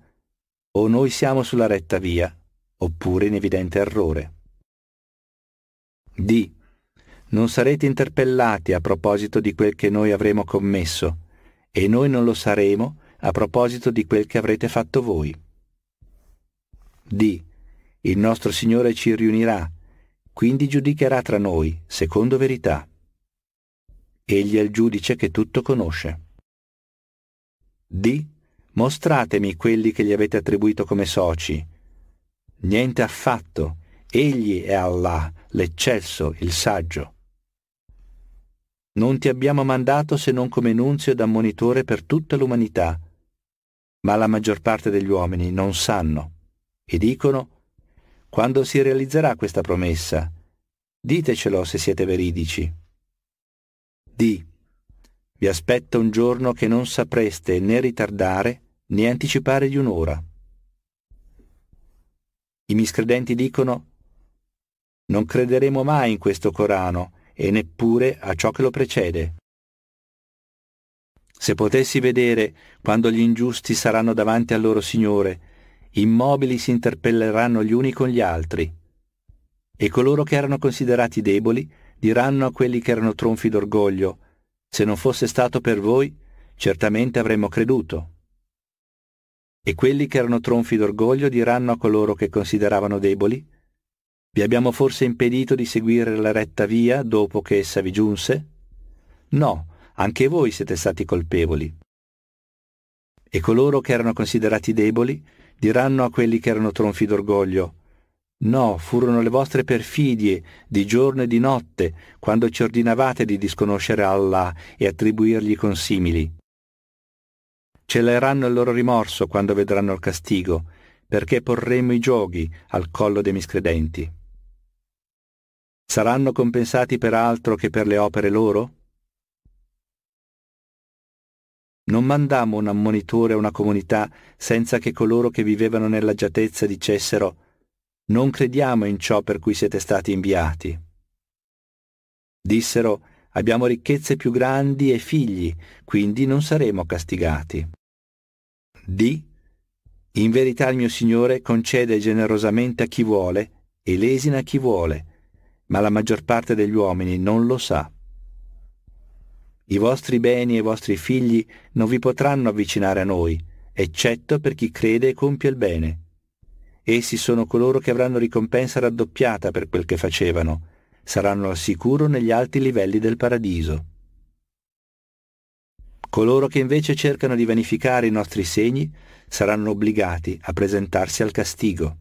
o noi siamo sulla retta via, oppure in evidente errore. D. Non sarete interpellati a proposito di quel che noi avremo commesso, e noi non lo saremo a proposito di quel che avrete fatto voi di Il nostro Signore ci riunirà, quindi giudicherà tra noi, secondo verità. Egli è il giudice che tutto conosce. D. Mostratemi quelli che gli avete attribuito come soci. Niente affatto. Egli è Allah, l'eccesso, il saggio. Non ti abbiamo mandato se non come nunzio ed ammonitore per tutta l'umanità, ma la maggior parte degli uomini non sanno e dicono quando si realizzerà questa promessa? Ditecelo se siete veridici. Di, Vi aspetta un giorno che non sapreste né ritardare né anticipare di un'ora. I miscredenti dicono non crederemo mai in questo Corano e neppure a ciò che lo precede. Se potessi vedere quando gli ingiusti saranno davanti al loro Signore, immobili si interpelleranno gli uni con gli altri, e coloro che erano considerati deboli diranno a quelli che erano tronfi d'orgoglio, se non fosse stato per voi, certamente avremmo creduto. E quelli che erano tronfi d'orgoglio diranno a coloro che consideravano deboli, vi abbiamo forse impedito di seguire la retta via dopo che essa vi giunse? No, anche voi siete stati colpevoli. E coloro che erano considerati deboli diranno a quelli che erano tronfi d'orgoglio. No, furono le vostre perfidie, di giorno e di notte, quando ci ordinavate di disconoscere Allah e attribuirgli consimili. Celeranno il loro rimorso quando vedranno il castigo, perché porremo i giochi al collo dei miscredenti. Saranno compensati per altro che per le opere loro? Non mandammo un ammonitore a una comunità senza che coloro che vivevano nell'agiatezza dicessero Non crediamo in ciò per cui siete stati inviati. Dissero Abbiamo ricchezze più grandi e figli, quindi non saremo castigati. D. in verità il mio Signore concede generosamente a chi vuole e lesina a chi vuole, ma la maggior parte degli uomini non lo sa. I vostri beni e i vostri figli non vi potranno avvicinare a noi, eccetto per chi crede e compie il bene. Essi sono coloro che avranno ricompensa raddoppiata per quel che facevano, saranno al sicuro negli alti livelli del paradiso. Coloro che invece cercano di vanificare i nostri segni saranno obbligati a presentarsi al castigo.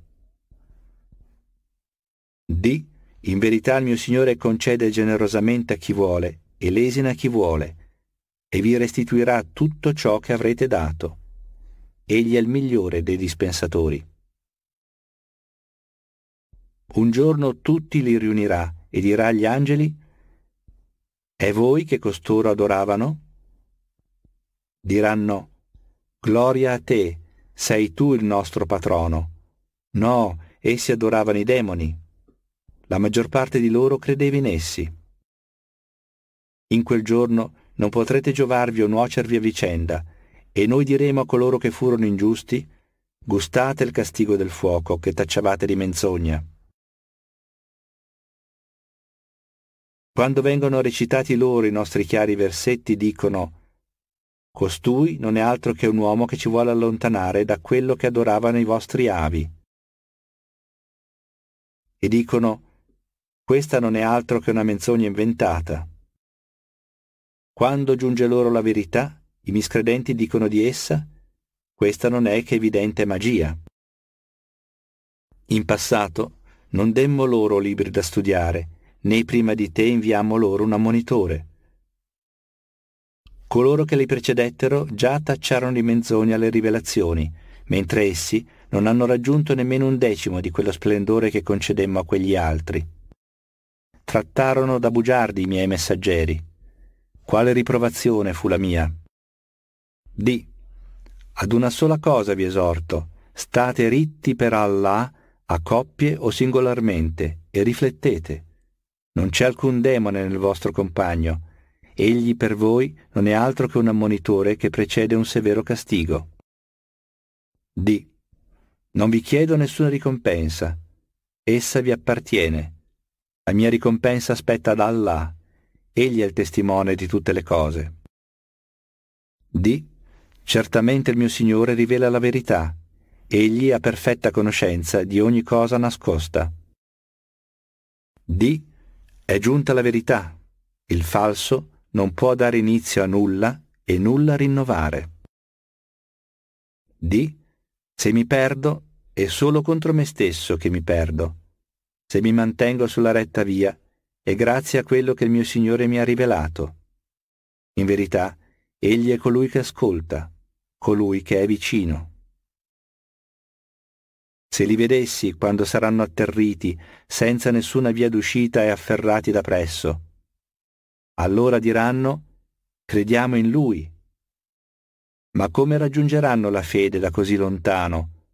D. In verità il mio Signore concede generosamente a chi vuole e lesina chi vuole, e vi restituirà tutto ciò che avrete dato. Egli è il migliore dei dispensatori. Un giorno tutti li riunirà e dirà agli angeli, è voi che costoro adoravano? Diranno, gloria a te, sei tu il nostro patrono. No, essi adoravano i demoni. La maggior parte di loro credeva in essi. In quel giorno non potrete giovarvi o nuocervi a vicenda, e noi diremo a coloro che furono ingiusti, gustate il castigo del fuoco che tacciavate di menzogna. Quando vengono recitati loro i nostri chiari versetti dicono Costui non è altro che un uomo che ci vuole allontanare da quello che adoravano i vostri avi. E dicono Questa non è altro che una menzogna inventata. Quando giunge loro la verità, i miscredenti dicono di essa, questa non è che evidente magia. In passato non demmo loro libri da studiare, né prima di te inviammo loro un ammonitore. Coloro che li precedettero già tacciarono di menzogna le rivelazioni, mentre essi non hanno raggiunto nemmeno un decimo di quello splendore che concedemmo a quegli altri. Trattarono da bugiardi i miei messaggeri, quale riprovazione fu la mia. D. Ad una sola cosa vi esorto, state ritti per Allah a coppie o singolarmente e riflettete. Non c'è alcun demone nel vostro compagno, egli per voi non è altro che un ammonitore che precede un severo castigo. D. Non vi chiedo nessuna ricompensa, essa vi appartiene. La mia ricompensa spetta ad Allah Egli è il testimone di tutte le cose. D. Certamente il mio Signore rivela la verità. Egli ha perfetta conoscenza di ogni cosa nascosta. D. È giunta la verità. Il falso non può dare inizio a nulla e nulla rinnovare. D. Se mi perdo, è solo contro me stesso che mi perdo. Se mi mantengo sulla retta via, è grazie a quello che il mio Signore mi ha rivelato. In verità, egli è colui che ascolta, colui che è vicino. Se li vedessi quando saranno atterriti, senza nessuna via d'uscita e afferrati da presso, allora diranno, crediamo in lui. Ma come raggiungeranno la fede da così lontano,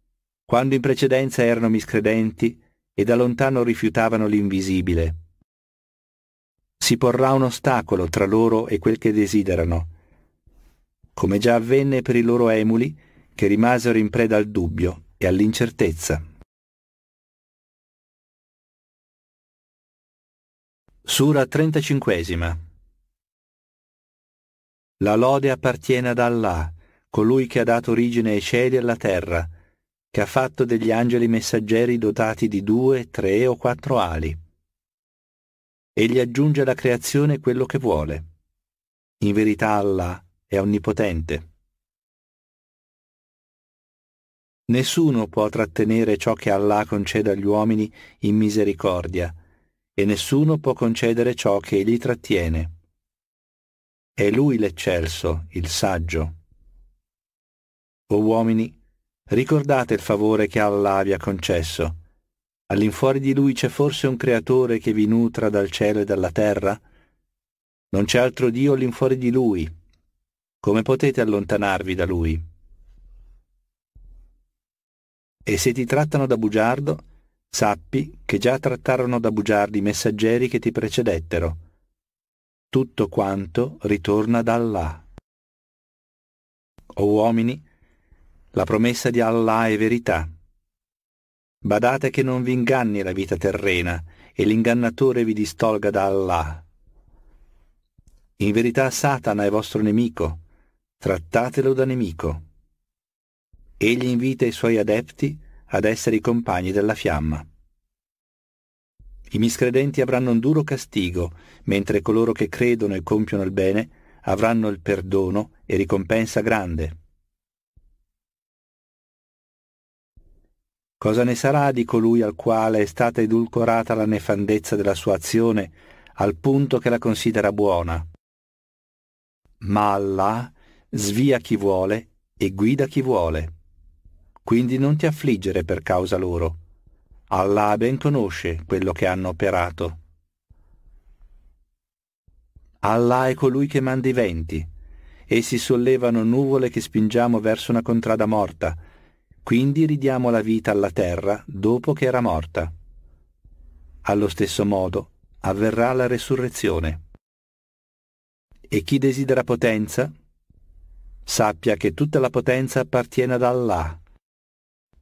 quando in precedenza erano miscredenti e da lontano rifiutavano l'invisibile? si porrà un ostacolo tra loro e quel che desiderano, come già avvenne per i loro emuli, che rimasero in preda al dubbio e all'incertezza. Sura 35 La lode appartiene ad Allah, colui che ha dato origine ai cieli e alla terra, che ha fatto degli angeli messaggeri dotati di due, tre o quattro ali egli aggiunge alla creazione quello che vuole. In verità Allah è onnipotente. Nessuno può trattenere ciò che Allah concede agli uomini in misericordia, e nessuno può concedere ciò che egli trattiene. È lui l'eccelso, il saggio. O uomini, ricordate il favore che Allah vi ha concesso All'infuori di lui c'è forse un creatore che vi nutra dal cielo e dalla terra? Non c'è altro Dio all'infuori di lui. Come potete allontanarvi da lui? E se ti trattano da bugiardo, sappi che già trattarono da bugiardi i messaggeri che ti precedettero. Tutto quanto ritorna da Allah. O uomini, la promessa di Allah è verità Badate che non vi inganni la vita terrena e l'ingannatore vi distolga da Allah. In verità Satana è vostro nemico, trattatelo da nemico. Egli invita i suoi adepti ad essere i compagni della fiamma. I miscredenti avranno un duro castigo, mentre coloro che credono e compiono il bene avranno il perdono e ricompensa grande. Cosa ne sarà di colui al quale è stata edulcorata la nefandezza della sua azione al punto che la considera buona? Ma Allah svia chi vuole e guida chi vuole. Quindi non ti affliggere per causa loro. Allah ben conosce quello che hanno operato. Allah è colui che manda i venti. Essi sollevano nuvole che spingiamo verso una contrada morta, quindi ridiamo la vita alla terra dopo che era morta. Allo stesso modo avverrà la resurrezione. E chi desidera potenza? Sappia che tutta la potenza appartiene ad Allah.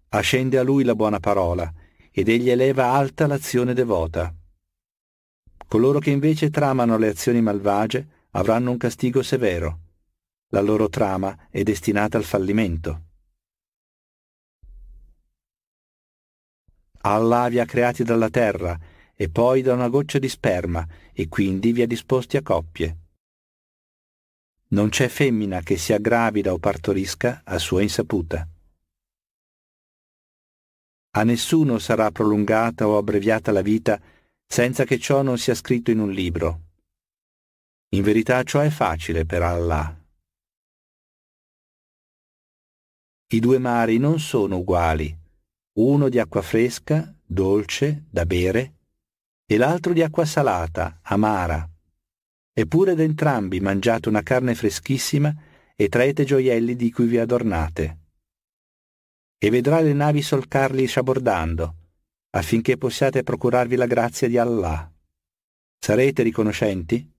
Ascende a lui la buona parola ed egli eleva alta l'azione devota. Coloro che invece tramano le azioni malvagie avranno un castigo severo. La loro trama è destinata al fallimento. Allah vi ha creati dalla terra e poi da una goccia di sperma e quindi vi ha disposti a coppie. Non c'è femmina che sia gravida o partorisca a sua insaputa. A nessuno sarà prolungata o abbreviata la vita senza che ciò non sia scritto in un libro. In verità ciò è facile per Allah. I due mari non sono uguali, uno di acqua fresca, dolce, da bere, e l'altro di acqua salata, amara. Eppure entrambi mangiate una carne freschissima e traete gioielli di cui vi adornate. E vedrà le navi solcarli sciabordando, affinché possiate procurarvi la grazia di Allah. Sarete riconoscenti?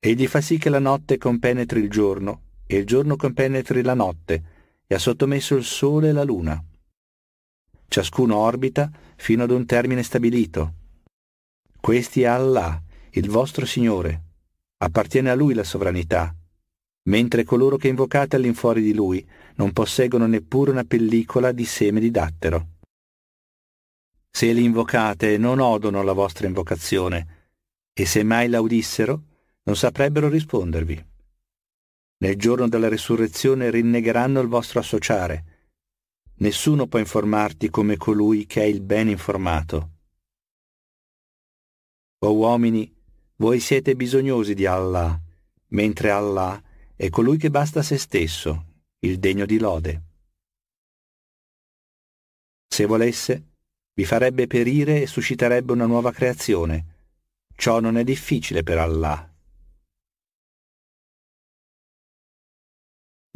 Egli fa sì che la notte compenetri il giorno e il giorno compenetri la notte, e ha sottomesso il Sole e la Luna. Ciascuno orbita fino ad un termine stabilito. Questi è Allah, il vostro Signore. Appartiene a Lui la sovranità, mentre coloro che invocate all'infuori di Lui non posseggono neppure una pellicola di seme di dattero. Se li invocate non odono la vostra invocazione, e se mai la udissero, non saprebbero rispondervi. Nel giorno della resurrezione rinnegheranno il vostro associare. Nessuno può informarti come colui che è il ben informato. O uomini, voi siete bisognosi di Allah, mentre Allah è colui che basta a se stesso, il degno di lode. Se volesse, vi farebbe perire e susciterebbe una nuova creazione. Ciò non è difficile per Allah.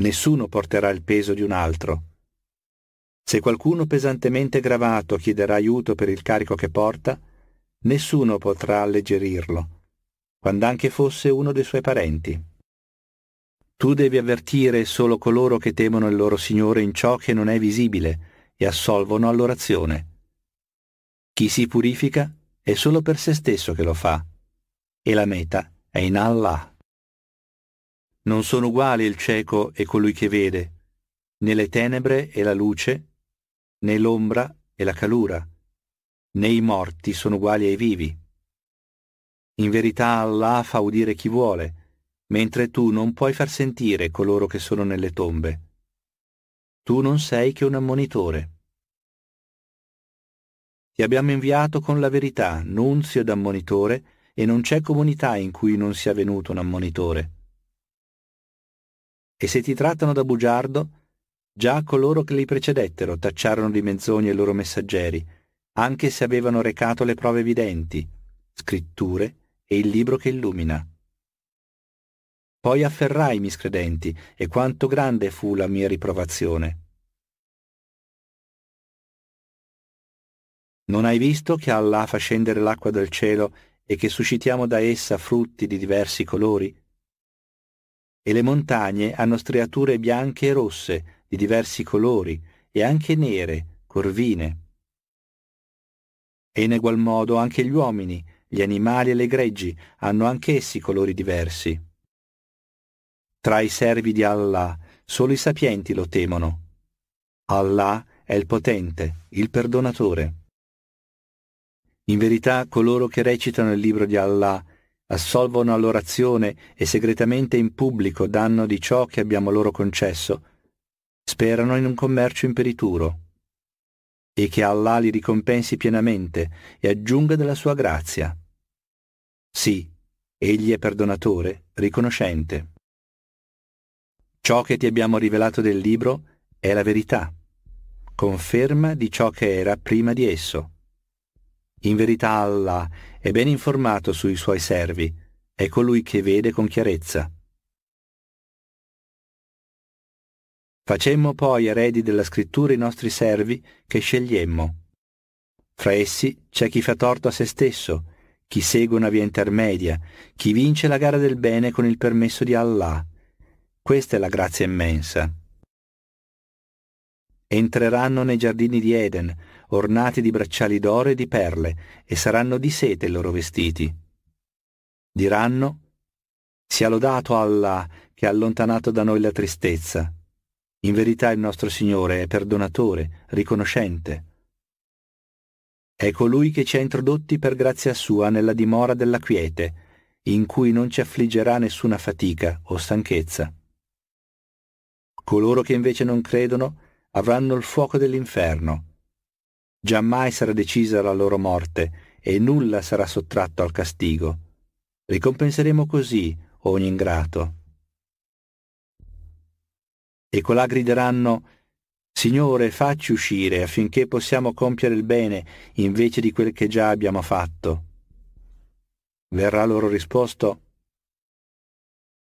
Nessuno porterà il peso di un altro. Se qualcuno pesantemente gravato chiederà aiuto per il carico che porta, nessuno potrà alleggerirlo, quand'anche fosse uno dei suoi parenti. Tu devi avvertire solo coloro che temono il loro Signore in ciò che non è visibile e assolvono all'orazione. Chi si purifica è solo per se stesso che lo fa, e la meta è in Allah. Non sono uguali il cieco e colui che vede, né le tenebre e la luce, né l'ombra e la calura, né i morti sono uguali ai vivi. In verità Allah fa udire chi vuole, mentre tu non puoi far sentire coloro che sono nelle tombe. Tu non sei che un ammonitore. Ti abbiamo inviato con la verità, nunzio ed ammonitore, e non c'è comunità in cui non sia venuto un ammonitore e se ti trattano da bugiardo, già coloro che li precedettero tacciarono di menzogne i loro messaggeri, anche se avevano recato le prove evidenti, scritture e il libro che illumina. Poi afferrai i miscredenti, e quanto grande fu la mia riprovazione. Non hai visto che Allah fa scendere l'acqua dal cielo e che suscitiamo da essa frutti di diversi colori? e le montagne hanno striature bianche e rosse di diversi colori e anche nere, corvine. E in egual modo anche gli uomini, gli animali e le greggi hanno anch'essi colori diversi. Tra i servi di Allah solo i sapienti lo temono. Allah è il potente, il perdonatore. In verità coloro che recitano il libro di Allah assolvono all'orazione e segretamente in pubblico danno di ciò che abbiamo loro concesso, sperano in un commercio imperituro, e che Allah li ricompensi pienamente e aggiunga della sua grazia. Sì, egli è perdonatore, riconoscente. Ciò che ti abbiamo rivelato del libro è la verità, conferma di ciò che era prima di esso in verità Allah è ben informato sui suoi servi, è colui che vede con chiarezza. Facemmo poi eredi della scrittura i nostri servi che scegliemmo. Fra essi c'è chi fa torto a se stesso, chi segue una via intermedia, chi vince la gara del bene con il permesso di Allah. Questa è la grazia immensa. Entreranno nei giardini di Eden, ornati di bracciali d'oro e di perle, e saranno di sete i loro vestiti. Diranno, sia lodato Allah che ha allontanato da noi la tristezza. In verità il nostro Signore è perdonatore, riconoscente. È colui che ci ha introdotti per grazia sua nella dimora della quiete, in cui non ci affliggerà nessuna fatica o stanchezza. Coloro che invece non credono avranno il fuoco dell'inferno, Giammai sarà decisa la loro morte e nulla sarà sottratto al castigo. Ricompenseremo così ogni ingrato. E colà grideranno, Signore, facci uscire affinché possiamo compiere il bene invece di quel che già abbiamo fatto. Verrà loro risposto,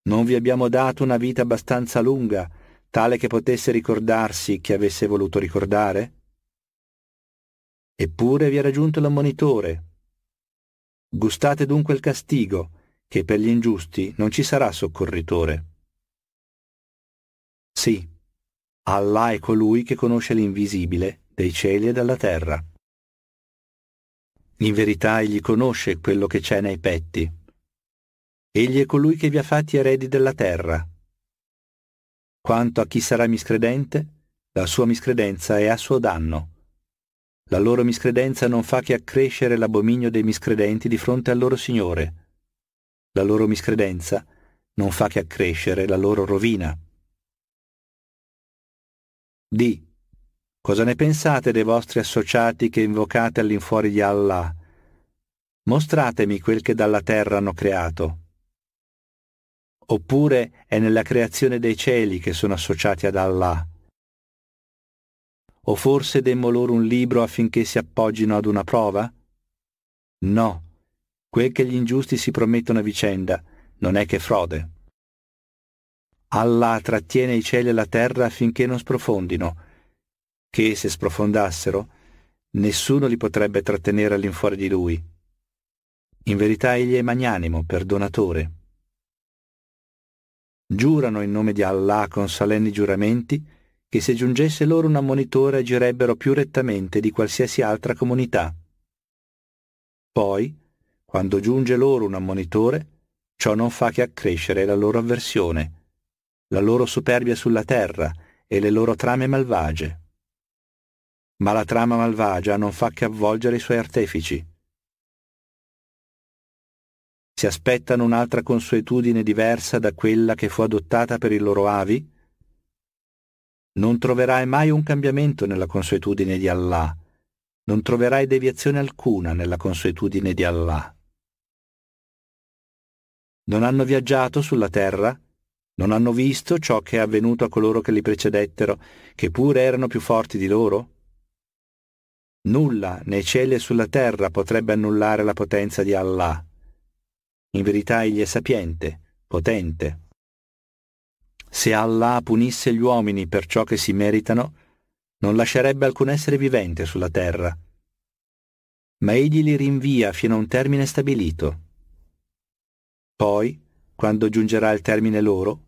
non vi abbiamo dato una vita abbastanza lunga, tale che potesse ricordarsi chi avesse voluto ricordare? Eppure vi era giunto l'ammonitore. Gustate dunque il castigo, che per gli ingiusti non ci sarà soccorritore. Sì, Allah è colui che conosce l'invisibile dei cieli e della terra. In verità egli conosce quello che c'è nei petti. Egli è colui che vi ha fatti eredi della terra. Quanto a chi sarà miscredente, la sua miscredenza è a suo danno. La loro miscredenza non fa che accrescere l'abominio dei miscredenti di fronte al loro Signore. La loro miscredenza non fa che accrescere la loro rovina. D. Cosa ne pensate dei vostri associati che invocate all'infuori di Allah? Mostratemi quel che dalla terra hanno creato. Oppure è nella creazione dei cieli che sono associati ad Allah o forse demmo loro un libro affinché si appoggino ad una prova? No. Quel che gli ingiusti si promettono a vicenda non è che frode. Allah trattiene i cieli e la terra affinché non sprofondino, che se sprofondassero, nessuno li potrebbe trattenere all'infuori di lui. In verità egli è magnanimo, perdonatore. Giurano in nome di Allah con solenni giuramenti che se giungesse loro un ammonitore agirebbero più rettamente di qualsiasi altra comunità. Poi, quando giunge loro un ammonitore, ciò non fa che accrescere la loro avversione, la loro superbia sulla terra e le loro trame malvagie. Ma la trama malvagia non fa che avvolgere i suoi artefici. Si aspettano un'altra consuetudine diversa da quella che fu adottata per i loro avi, non troverai mai un cambiamento nella consuetudine di Allah, non troverai deviazione alcuna nella consuetudine di Allah. Non hanno viaggiato sulla terra, non hanno visto ciò che è avvenuto a coloro che li precedettero, che pure erano più forti di loro? Nulla nei cieli e sulla terra potrebbe annullare la potenza di Allah. In verità egli è sapiente, potente. Se Allah punisse gli uomini per ciò che si meritano, non lascerebbe alcun essere vivente sulla terra. Ma egli li rinvia fino a un termine stabilito. Poi, quando giungerà il termine loro,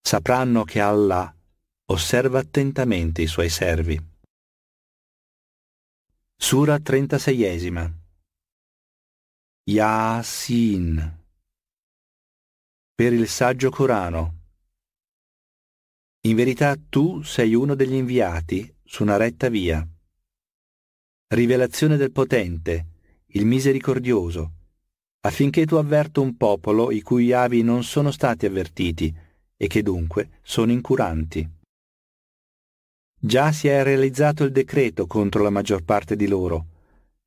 sapranno che Allah osserva attentamente i suoi servi. Sura 36 Yasin Per il saggio Corano in verità tu sei uno degli inviati su una retta via. Rivelazione del potente, il misericordioso, affinché tu avverto un popolo i cui avi non sono stati avvertiti e che dunque sono incuranti. Già si è realizzato il decreto contro la maggior parte di loro.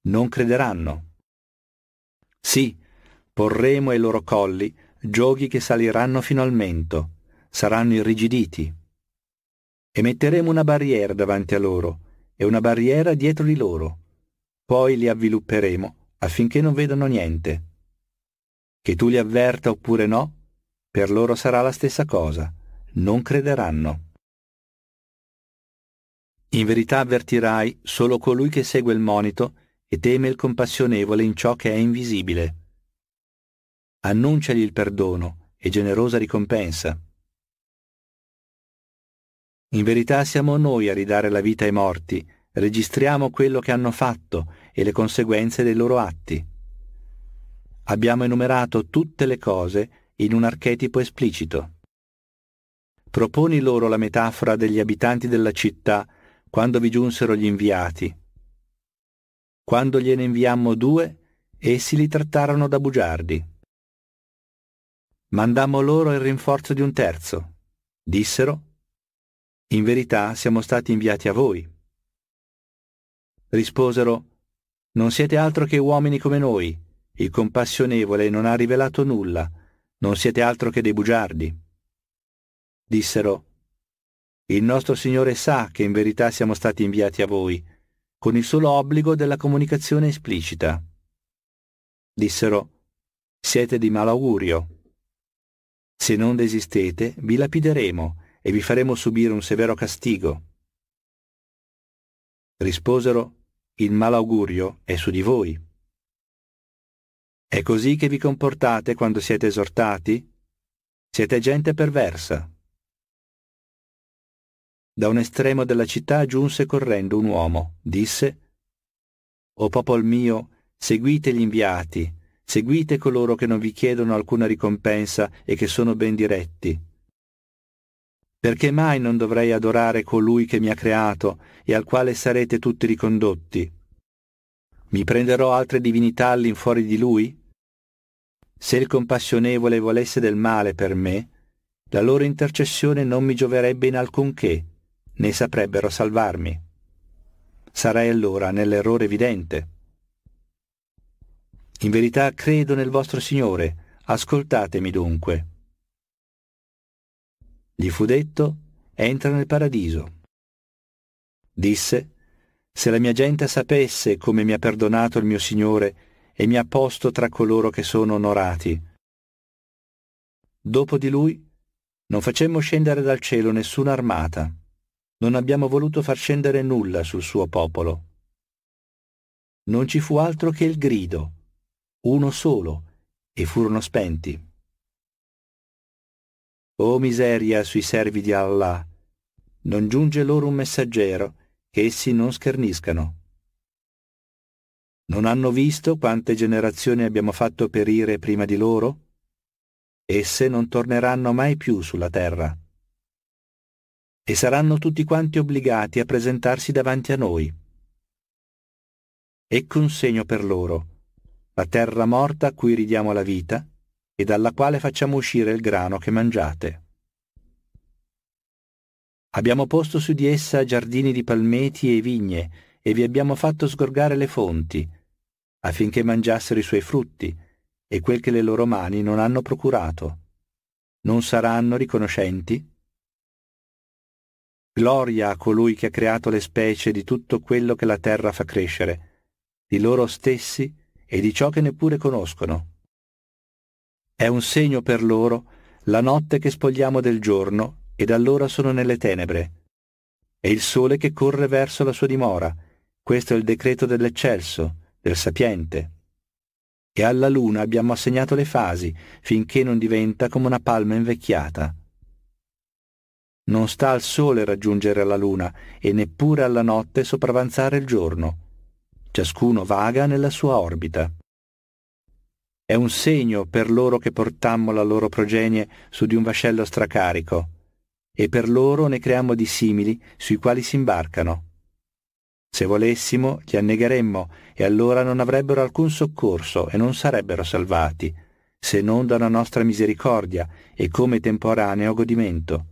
Non crederanno. Sì, porremo ai loro colli giochi che saliranno fino al mento, saranno irrigiditi e metteremo una barriera davanti a loro e una barriera dietro di loro. Poi li avvilupperemo affinché non vedano niente. Che tu li avverta oppure no, per loro sarà la stessa cosa, non crederanno. In verità avvertirai solo colui che segue il monito e teme il compassionevole in ciò che è invisibile. Annunciagli il perdono e generosa ricompensa. In verità siamo noi a ridare la vita ai morti, registriamo quello che hanno fatto e le conseguenze dei loro atti. Abbiamo enumerato tutte le cose in un archetipo esplicito. Proponi loro la metafora degli abitanti della città quando vi giunsero gli inviati. Quando gliene inviammo due, essi li trattarono da bugiardi. Mandammo loro il rinforzo di un terzo. Dissero, in verità siamo stati inviati a voi. Risposero, Non siete altro che uomini come noi, il compassionevole non ha rivelato nulla, non siete altro che dei bugiardi. Dissero, Il nostro Signore sa che in verità siamo stati inviati a voi, con il solo obbligo della comunicazione esplicita. Dissero, Siete di malaugurio. Se non desistete, vi lapideremo e vi faremo subire un severo castigo. Risposero, il malaugurio è su di voi. È così che vi comportate quando siete esortati? Siete gente perversa. Da un estremo della città giunse correndo un uomo, disse, O popol mio, seguite gli inviati, seguite coloro che non vi chiedono alcuna ricompensa e che sono ben diretti perché mai non dovrei adorare colui che mi ha creato e al quale sarete tutti ricondotti? Mi prenderò altre divinità all'infuori di lui? Se il compassionevole volesse del male per me, la loro intercessione non mi gioverebbe in alcunché, né saprebbero salvarmi. Sarei allora nell'errore evidente. In verità credo nel vostro Signore, ascoltatemi dunque. Gli fu detto, entra nel paradiso. Disse, se la mia gente sapesse come mi ha perdonato il mio Signore e mi ha posto tra coloro che sono onorati. Dopo di lui non facemmo scendere dal cielo nessuna armata, non abbiamo voluto far scendere nulla sul suo popolo. Non ci fu altro che il grido, uno solo, e furono spenti. O miseria sui servi di Allah! Non giunge loro un messaggero, che essi non scherniscano. Non hanno visto quante generazioni abbiamo fatto perire prima di loro? Esse non torneranno mai più sulla terra. E saranno tutti quanti obbligati a presentarsi davanti a noi. Ecco un segno per loro, la terra morta a cui ridiamo la vita, e dalla quale facciamo uscire il grano che mangiate. Abbiamo posto su di essa giardini di palmeti e vigne, e vi abbiamo fatto sgorgare le fonti, affinché mangiassero i suoi frutti, e quel che le loro mani non hanno procurato. Non saranno riconoscenti? Gloria a colui che ha creato le specie di tutto quello che la terra fa crescere, di loro stessi e di ciò che neppure conoscono. È un segno per loro la notte che spogliamo del giorno ed allora sono nelle tenebre. È il sole che corre verso la sua dimora. Questo è il decreto dell'eccelso, del sapiente. E alla luna abbiamo assegnato le fasi, finché non diventa come una palma invecchiata. Non sta al sole raggiungere la luna e neppure alla notte sopravanzare il giorno. Ciascuno vaga nella sua orbita. È un segno per loro che portammo la loro progenie su di un vascello stracarico, e per loro ne creammo di simili sui quali si imbarcano. Se volessimo, li annegheremmo, e allora non avrebbero alcun soccorso e non sarebbero salvati, se non dalla nostra misericordia e come temporaneo godimento.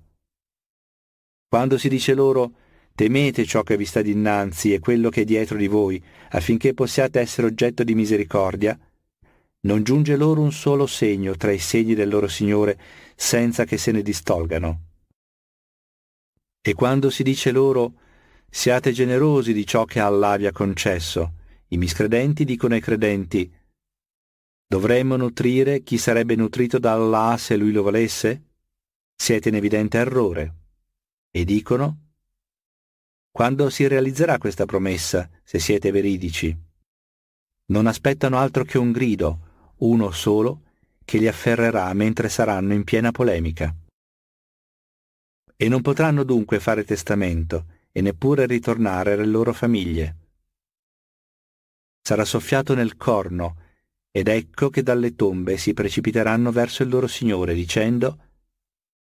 Quando si dice loro temete ciò che vi sta dinanzi e quello che è dietro di voi, affinché possiate essere oggetto di misericordia, non giunge loro un solo segno tra i segni del loro Signore senza che se ne distolgano. E quando si dice loro siate generosi di ciò che Allah vi ha concesso, i miscredenti dicono ai credenti dovremmo nutrire chi sarebbe nutrito da Allah se lui lo volesse? Siete in evidente errore. E dicono quando si realizzerà questa promessa, se siete veridici? Non aspettano altro che un grido, uno solo, che li afferrerà mentre saranno in piena polemica. E non potranno dunque fare testamento e neppure ritornare alle loro famiglie. Sarà soffiato nel corno, ed ecco che dalle tombe si precipiteranno verso il loro Signore, dicendo,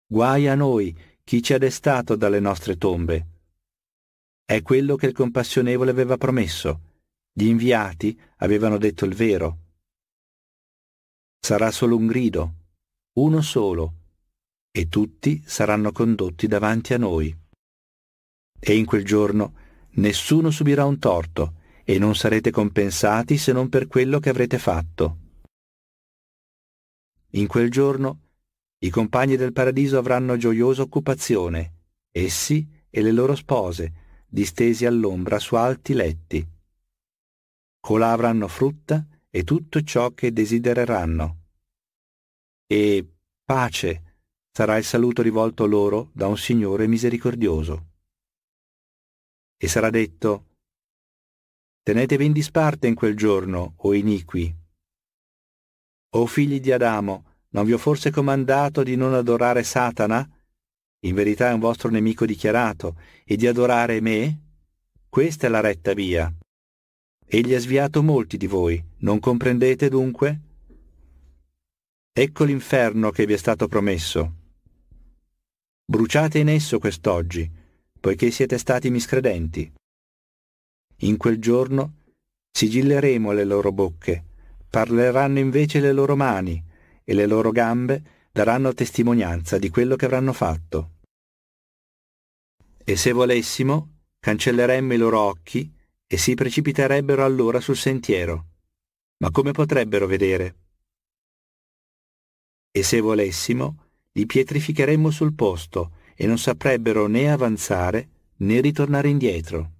Guai a noi, chi ci ha destato dalle nostre tombe. È quello che il compassionevole aveva promesso. Gli inviati avevano detto il vero Sarà solo un grido, uno solo, e tutti saranno condotti davanti a noi. E in quel giorno nessuno subirà un torto, e non sarete compensati se non per quello che avrete fatto. In quel giorno i compagni del paradiso avranno gioiosa occupazione, essi e le loro spose, distesi all'ombra su alti letti. Colà avranno frutta e tutto ciò che desidereranno. E pace sarà il saluto rivolto loro da un Signore misericordioso. E sarà detto, Tenetevi in disparte in quel giorno, o iniqui. O figli di Adamo, non vi ho forse comandato di non adorare Satana? In verità è un vostro nemico dichiarato, e di adorare me? Questa è la retta via egli ha sviato molti di voi, non comprendete dunque? Ecco l'inferno che vi è stato promesso. Bruciate in esso quest'oggi, poiché siete stati miscredenti. In quel giorno sigilleremo le loro bocche, parleranno invece le loro mani, e le loro gambe daranno testimonianza di quello che avranno fatto. E se volessimo, cancelleremmo i loro occhi, e si precipiterebbero allora sul sentiero. Ma come potrebbero vedere? E se volessimo, li pietrificheremmo sul posto e non saprebbero né avanzare né ritornare indietro.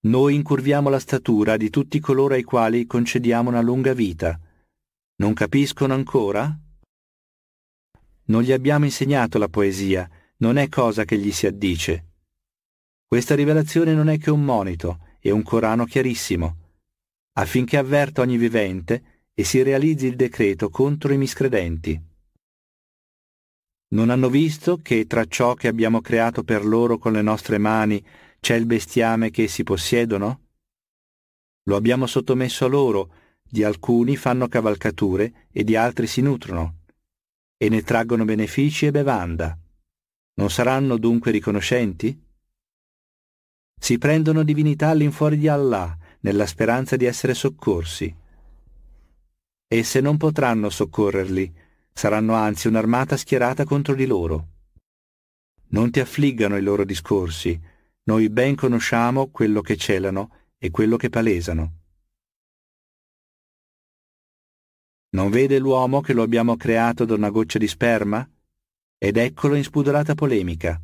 Noi incurviamo la statura di tutti coloro ai quali concediamo una lunga vita. Non capiscono ancora? Non gli abbiamo insegnato la poesia, non è cosa che gli si addice. Questa rivelazione non è che un monito, e un Corano chiarissimo, affinché avverta ogni vivente e si realizzi il decreto contro i miscredenti. Non hanno visto che tra ciò che abbiamo creato per loro con le nostre mani c'è il bestiame che essi possiedono? Lo abbiamo sottomesso a loro, di alcuni fanno cavalcature e di altri si nutrono, e ne traggono benefici e bevanda. Non saranno dunque riconoscenti? si prendono divinità all'infuori di Allah, nella speranza di essere soccorsi. Esse non potranno soccorrerli, saranno anzi un'armata schierata contro di loro. Non ti affliggano i loro discorsi, noi ben conosciamo quello che celano e quello che palesano. Non vede l'uomo che lo abbiamo creato da una goccia di sperma? Ed eccolo in spudorata polemica.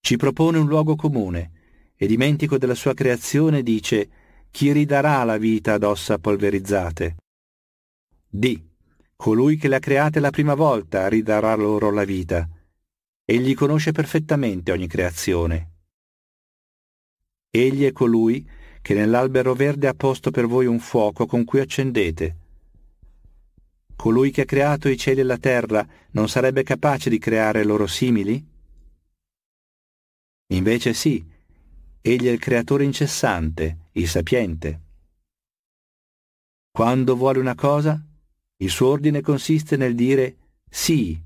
Ci propone un luogo comune, e dimentico della sua creazione dice chi ridarà la vita ad ossa polverizzate? D. Colui che le ha create la prima volta ridarà loro la vita. Egli conosce perfettamente ogni creazione. Egli è colui che nell'albero verde ha posto per voi un fuoco con cui accendete. Colui che ha creato i cieli e la terra non sarebbe capace di creare loro simili? Invece sì, Egli è il creatore incessante, il sapiente. Quando vuole una cosa, il suo ordine consiste nel dire sì,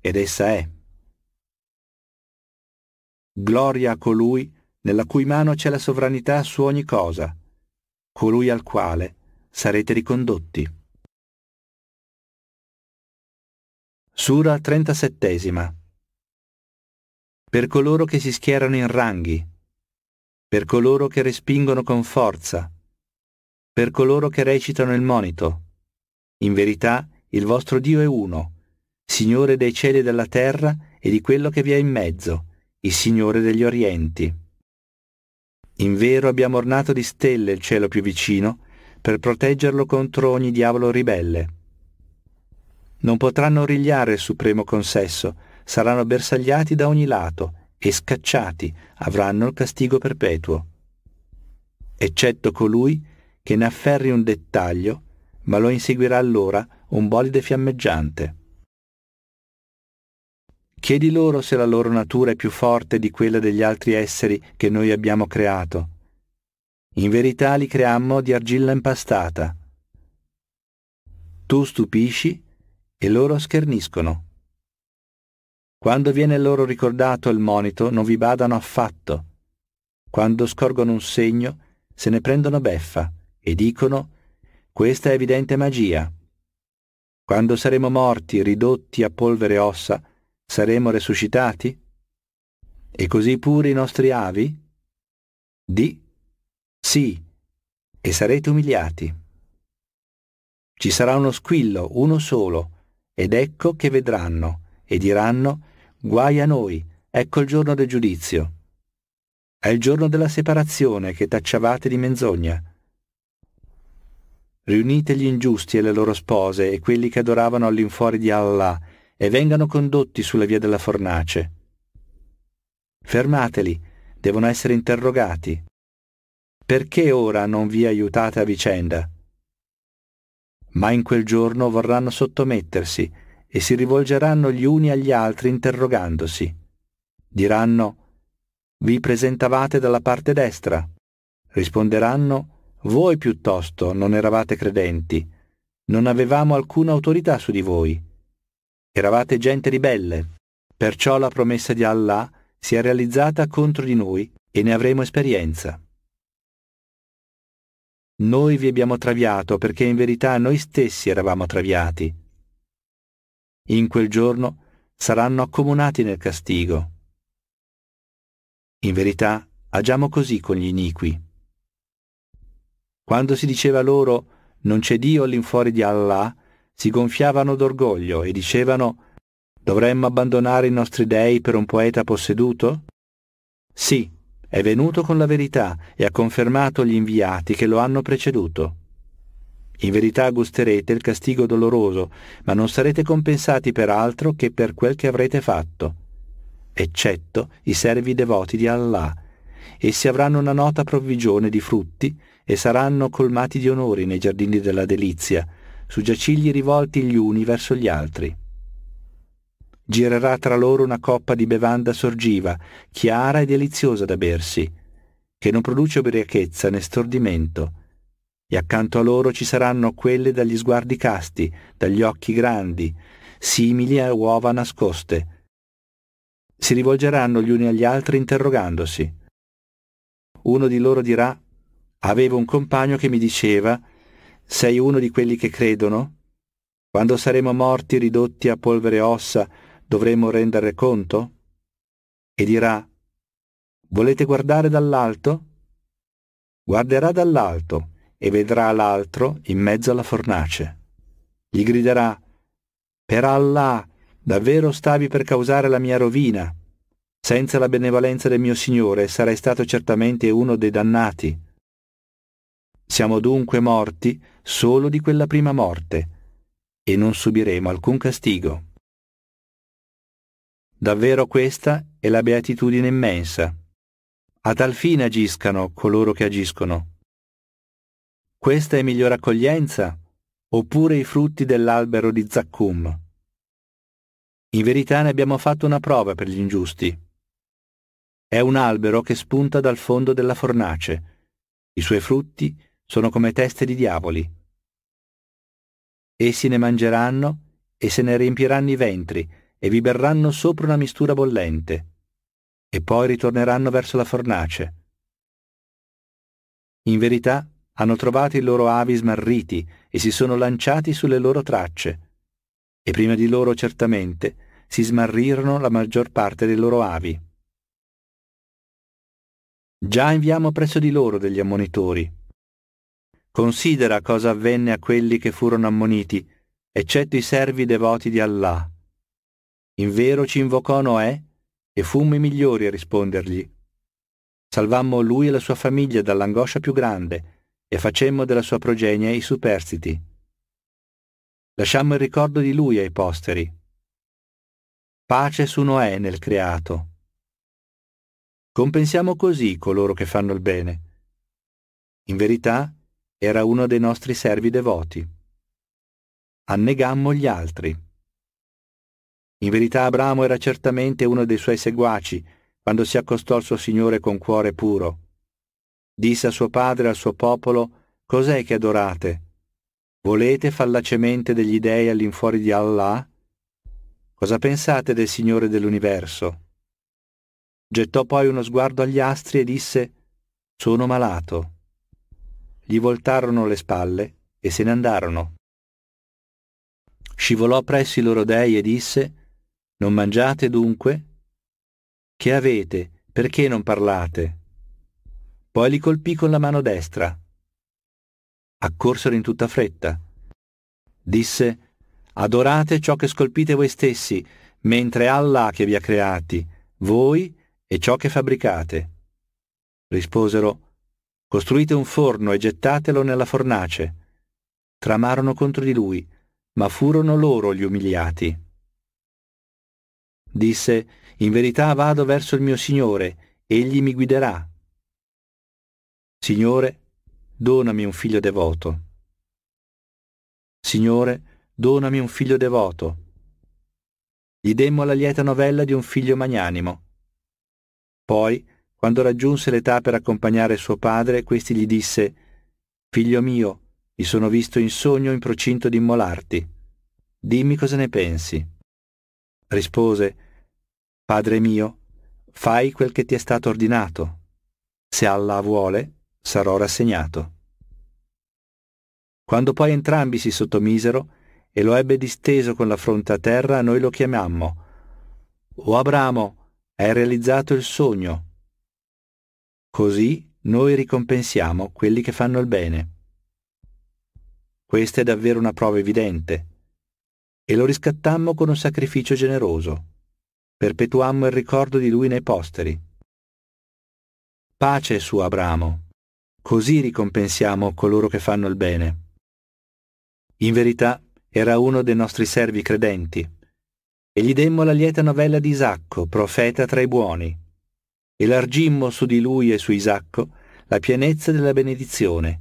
ed essa è. Gloria a colui nella cui mano c'è la sovranità su ogni cosa, colui al quale sarete ricondotti. Sura 37 per coloro che si schierano in ranghi, per coloro che respingono con forza, per coloro che recitano il monito. In verità, il vostro Dio è uno, Signore dei cieli e della terra e di quello che vi è in mezzo, il Signore degli Orienti. In vero abbiamo ornato di stelle il cielo più vicino, per proteggerlo contro ogni diavolo ribelle. Non potranno origliare il supremo consesso, saranno bersagliati da ogni lato e scacciati avranno il castigo perpetuo, eccetto colui che ne afferri un dettaglio, ma lo inseguirà allora un bolide fiammeggiante. Chiedi loro se la loro natura è più forte di quella degli altri esseri che noi abbiamo creato. In verità li creammo di argilla impastata. Tu stupisci e loro scherniscono. Quando viene loro ricordato il monito, non vi badano affatto. Quando scorgono un segno, se ne prendono beffa e dicono questa è evidente magia. Quando saremo morti, ridotti a polvere e ossa, saremo resuscitati? E così pure i nostri avi? Di sì, e sarete umiliati. Ci sarà uno squillo, uno solo, ed ecco che vedranno e diranno guai a noi, ecco il giorno del giudizio. È il giorno della separazione che tacciavate di menzogna. Riunite gli ingiusti e le loro spose e quelli che adoravano all'infuori di Allah e vengano condotti sulla via della fornace. Fermateli, devono essere interrogati. Perché ora non vi aiutate a vicenda? Ma in quel giorno vorranno sottomettersi e si rivolgeranno gli uni agli altri interrogandosi. Diranno, vi presentavate dalla parte destra. Risponderanno, voi piuttosto non eravate credenti, non avevamo alcuna autorità su di voi. Eravate gente ribelle, perciò la promessa di Allah si è realizzata contro di noi e ne avremo esperienza. Noi vi abbiamo traviato perché in verità noi stessi eravamo traviati in quel giorno saranno accomunati nel castigo. In verità agiamo così con gli iniqui. Quando si diceva loro non c'è Dio all'infuori di Allah, si gonfiavano d'orgoglio e dicevano dovremmo abbandonare i nostri dei per un poeta posseduto? Sì, è venuto con la verità e ha confermato gli inviati che lo hanno preceduto. In verità gusterete il castigo doloroso, ma non sarete compensati per altro che per quel che avrete fatto, eccetto i servi devoti di Allah. Essi avranno una nota provvigione di frutti e saranno colmati di onori nei giardini della delizia, su giacigli rivolti gli uni verso gli altri. Girerà tra loro una coppa di bevanda sorgiva, chiara e deliziosa da bersi, che non produce ubriachezza né stordimento, e accanto a loro ci saranno quelle dagli sguardi casti, dagli occhi grandi, simili a uova nascoste. Si rivolgeranno gli uni agli altri interrogandosi. Uno di loro dirà, avevo un compagno che mi diceva, sei uno di quelli che credono? Quando saremo morti ridotti a polvere e ossa, dovremo rendere conto? E dirà, volete guardare dall'alto? Guarderà dall'alto, e vedrà l'altro in mezzo alla fornace. Gli griderà, Per Allah, davvero stavi per causare la mia rovina. Senza la benevolenza del mio Signore sarei stato certamente uno dei dannati. Siamo dunque morti solo di quella prima morte e non subiremo alcun castigo. Davvero questa è la beatitudine immensa. A tal fine agiscano coloro che agiscono questa è migliore accoglienza? Oppure i frutti dell'albero di Zaccum? In verità ne abbiamo fatto una prova per gli ingiusti. È un albero che spunta dal fondo della fornace. I suoi frutti sono come teste di diavoli. Essi ne mangeranno e se ne riempiranno i ventri e vi berranno sopra una mistura bollente. E poi ritorneranno verso la fornace. In verità, hanno trovato i loro avi smarriti e si sono lanciati sulle loro tracce. E prima di loro certamente si smarrirono la maggior parte dei loro avi. Già inviamo presso di loro degli ammonitori. Considera cosa avvenne a quelli che furono ammoniti, eccetto i servi devoti di Allah. In vero ci invocò Noè e fummo i migliori a rispondergli. Salvammo lui e la sua famiglia dall'angoscia più grande e facemmo della sua progenie i superstiti. Lasciammo il ricordo di lui ai posteri. Pace su Noè nel creato. Compensiamo così coloro che fanno il bene. In verità, era uno dei nostri servi devoti. Annegammo gli altri. In verità Abramo era certamente uno dei suoi seguaci quando si accostò al suo Signore con cuore puro disse a suo padre e al suo popolo, cos'è che adorate? Volete fallacemente degli dèi all'infuori di Allah? Cosa pensate del Signore dell'universo? Gettò poi uno sguardo agli astri e disse, sono malato. Gli voltarono le spalle e se ne andarono. Scivolò presso i loro dèi e disse, non mangiate dunque? Che avete? Perché non parlate? Poi li colpì con la mano destra. Accorsero in tutta fretta. Disse, Adorate ciò che scolpite voi stessi, mentre Allah che vi ha creati, voi e ciò che fabbricate. Risposero, Costruite un forno e gettatelo nella fornace. Tramarono contro di lui, ma furono loro gli umiliati. Disse, In verità vado verso il mio Signore, egli mi guiderà. Signore, donami un figlio devoto. Signore, donami un figlio devoto. Gli demmo la lieta novella di un figlio magnanimo. Poi, quando raggiunse l'età per accompagnare suo padre, questi gli disse, Figlio mio, mi sono visto in sogno in procinto di immolarti. Dimmi cosa ne pensi. Rispose, Padre mio, fai quel che ti è stato ordinato. Se Allah vuole, sarò rassegnato. Quando poi entrambi si sottomisero e lo ebbe disteso con la fronte a terra, noi lo chiamammo. O Abramo, hai realizzato il sogno. Così noi ricompensiamo quelli che fanno il bene. Questa è davvero una prova evidente. E lo riscattammo con un sacrificio generoso. Perpetuammo il ricordo di lui nei posteri. Pace su Abramo. Così ricompensiamo coloro che fanno il bene. In verità era uno dei nostri servi credenti, e gli demmo la lieta novella di Isacco, profeta tra i buoni, e largimmo su di lui e su Isacco la pienezza della benedizione.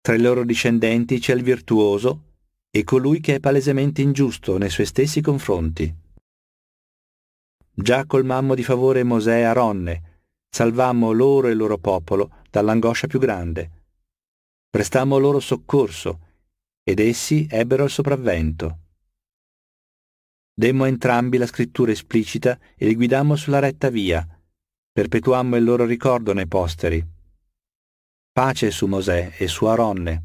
Tra i loro discendenti c'è il virtuoso e colui che è palesemente ingiusto nei suoi stessi confronti. Già col mammo di favore Mosè e Aronne, salvammo loro e il loro popolo dall'angoscia più grande. Prestammo loro soccorso ed essi ebbero il sopravvento. Demmo a entrambi la scrittura esplicita e li guidammo sulla retta via. Perpetuammo il loro ricordo nei posteri. Pace su Mosè e su Aronne.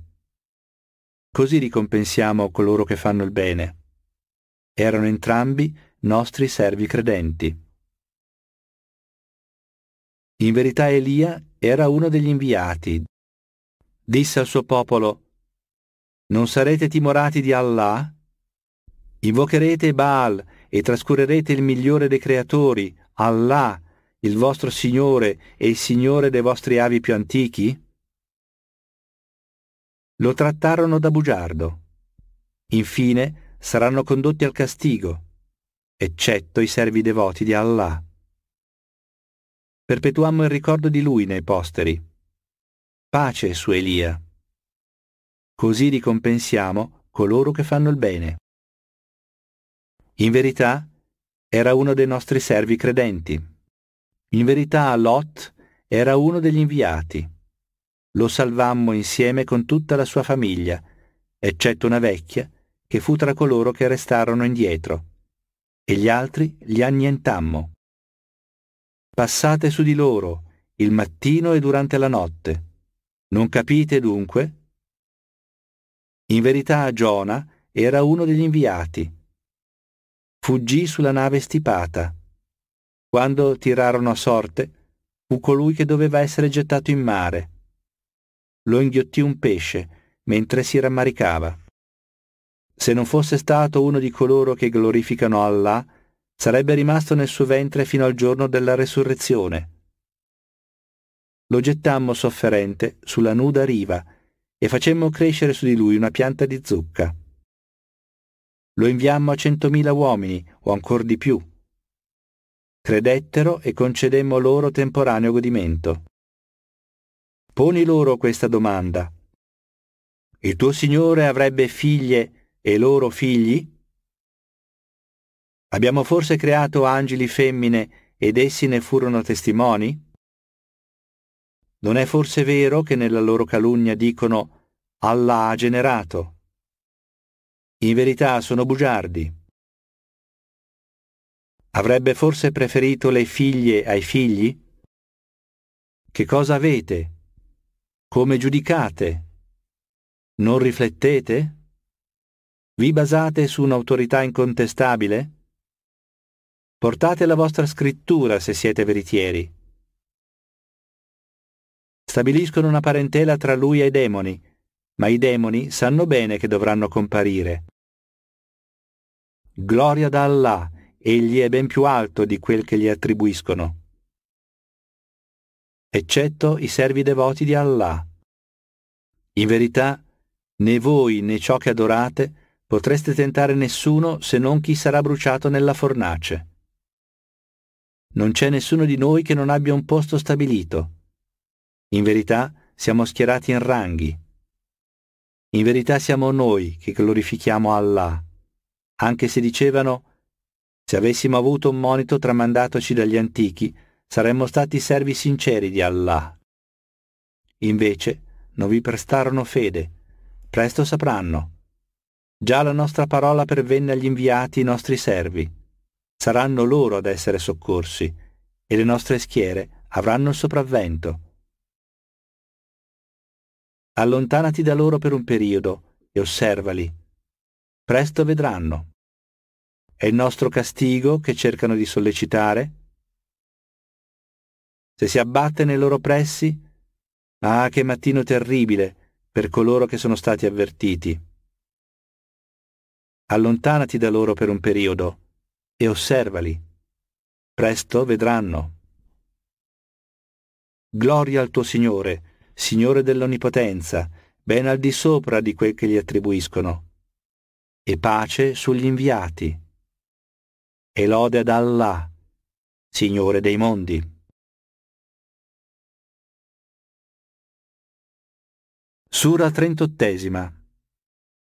Così ricompensiamo coloro che fanno il bene. Erano entrambi nostri servi credenti. In verità Elia era uno degli inviati. Disse al suo popolo, Non sarete timorati di Allah? Invocherete Baal e trascurerete il migliore dei creatori, Allah, il vostro Signore e il Signore dei vostri avi più antichi? Lo trattarono da bugiardo. Infine saranno condotti al castigo, eccetto i servi devoti di Allah perpetuammo il ricordo di lui nei posteri. Pace su Elia. Così ricompensiamo coloro che fanno il bene. In verità, era uno dei nostri servi credenti. In verità Lot era uno degli inviati. Lo salvammo insieme con tutta la sua famiglia, eccetto una vecchia, che fu tra coloro che restarono indietro, e gli altri li annientammo passate su di loro il mattino e durante la notte. Non capite dunque? In verità Giona era uno degli inviati. Fuggì sulla nave stipata. Quando tirarono a sorte, fu colui che doveva essere gettato in mare. Lo inghiottì un pesce mentre si rammaricava. Se non fosse stato uno di coloro che glorificano Allah, sarebbe rimasto nel suo ventre fino al giorno della resurrezione. Lo gettammo sofferente sulla nuda riva e facemmo crescere su di lui una pianta di zucca. Lo inviammo a centomila uomini o ancora di più. Credettero e concedemmo loro temporaneo godimento. Poni loro questa domanda. Il tuo Signore avrebbe figlie e loro figli? Abbiamo forse creato angeli femmine ed essi ne furono testimoni? Non è forse vero che nella loro calunnia dicono Allah ha generato? In verità sono bugiardi. Avrebbe forse preferito le figlie ai figli? Che cosa avete? Come giudicate? Non riflettete? Vi basate su un'autorità incontestabile? Portate la vostra scrittura se siete veritieri. Stabiliscono una parentela tra lui e i demoni, ma i demoni sanno bene che dovranno comparire. Gloria da Allah, egli è ben più alto di quel che gli attribuiscono. Eccetto i servi devoti di Allah. In verità, né voi né ciò che adorate potreste tentare nessuno se non chi sarà bruciato nella fornace. Non c'è nessuno di noi che non abbia un posto stabilito. In verità siamo schierati in ranghi. In verità siamo noi che glorifichiamo Allah, anche se dicevano se avessimo avuto un monito tramandatoci dagli antichi, saremmo stati servi sinceri di Allah. Invece non vi prestarono fede, presto sapranno. Già la nostra parola pervenne agli inviati i nostri servi saranno loro ad essere soccorsi e le nostre schiere avranno il sopravvento. Allontanati da loro per un periodo e osservali. Presto vedranno. È il nostro castigo che cercano di sollecitare? Se si abbatte nei loro pressi? Ah, che mattino terribile per coloro che sono stati avvertiti. Allontanati da loro per un periodo e osservali. Presto vedranno. Gloria al tuo Signore, Signore dell'Onnipotenza, ben al di sopra di quel che gli attribuiscono, e pace sugli inviati. E lode ad Allah, Signore dei mondi. Sura 38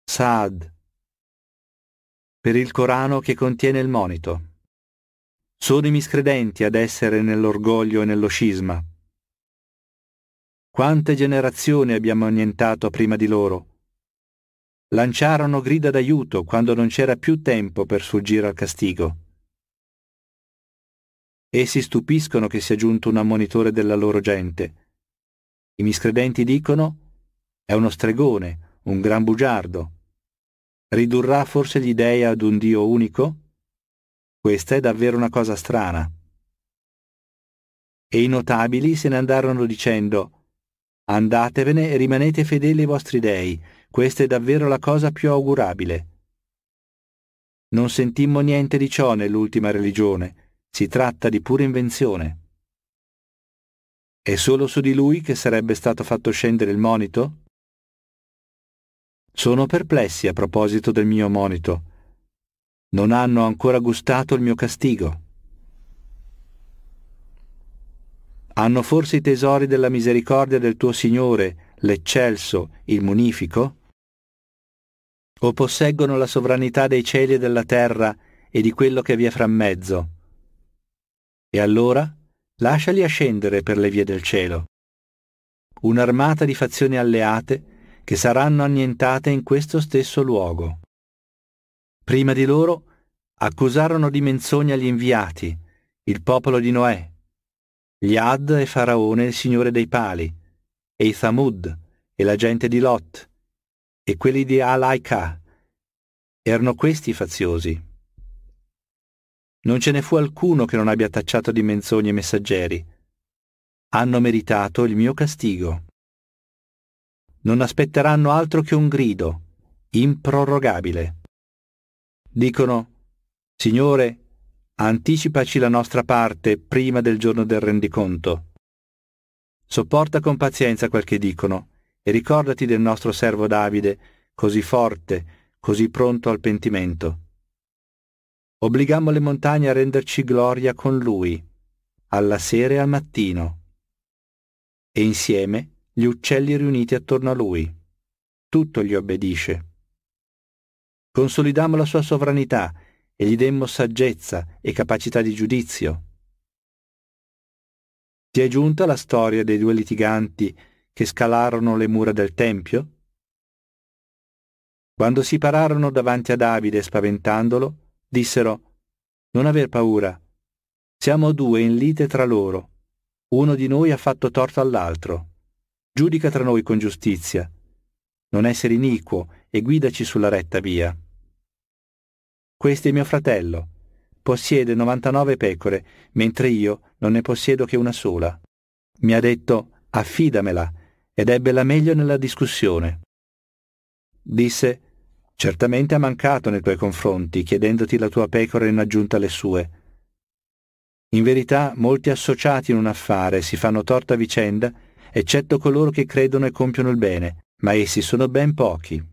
Saad per il Corano che contiene il monito. Sono i miscredenti ad essere nell'orgoglio e nello scisma. Quante generazioni abbiamo annientato prima di loro? Lanciarono grida d'aiuto quando non c'era più tempo per sfuggire al castigo. Essi stupiscono che sia giunto un ammonitore della loro gente. I miscredenti dicono è uno stregone, un gran bugiardo. Ridurrà forse gli dèi ad un Dio unico? Questa è davvero una cosa strana. E i notabili se ne andarono dicendo, Andatevene e rimanete fedeli ai vostri dèi, questa è davvero la cosa più augurabile. Non sentimmo niente di ciò nell'ultima religione, si tratta di pura invenzione. È solo su di lui che sarebbe stato fatto scendere il monito? Sono perplessi a proposito del mio monito. Non hanno ancora gustato il mio castigo. Hanno forse i tesori della misericordia del tuo Signore, l'eccelso, il munifico? O posseggono la sovranità dei cieli e della terra e di quello che vi è frammezzo? E allora lasciali ascendere per le vie del cielo. Un'armata di fazioni alleate che saranno annientate in questo stesso luogo. Prima di loro accusarono di menzogna gli inviati, il popolo di Noè, gli Ad e Faraone il signore dei pali, e i Thamud e la gente di Lot, e quelli di Alaika. Erano questi faziosi. Non ce ne fu alcuno che non abbia tacciato di menzogne i messaggeri. Hanno meritato il mio castigo non aspetteranno altro che un grido, improrogabile. Dicono, Signore, anticipaci la nostra parte prima del giorno del rendiconto. Sopporta con pazienza quel che dicono e ricordati del nostro servo Davide, così forte, così pronto al pentimento. Obblighiamo le montagne a renderci gloria con lui, alla sera e al mattino. E insieme gli uccelli riuniti attorno a lui. Tutto gli obbedisce. Consolidammo la sua sovranità e gli demmo saggezza e capacità di giudizio. Ti è giunta la storia dei due litiganti che scalarono le mura del Tempio? Quando si pararono davanti a Davide spaventandolo, dissero Non aver paura, siamo due in lite tra loro, uno di noi ha fatto torto all'altro. Giudica tra noi con giustizia, non essere iniquo e guidaci sulla retta via. Questo è mio fratello, possiede 99 pecore, mentre io non ne possiedo che una sola. Mi ha detto affidamela ed ebbe la meglio nella discussione. Disse, certamente ha mancato nei tuoi confronti, chiedendoti la tua pecora in aggiunta alle sue. In verità molti associati in un affare si fanno torta vicenda eccetto coloro che credono e compiono il bene, ma essi sono ben pochi.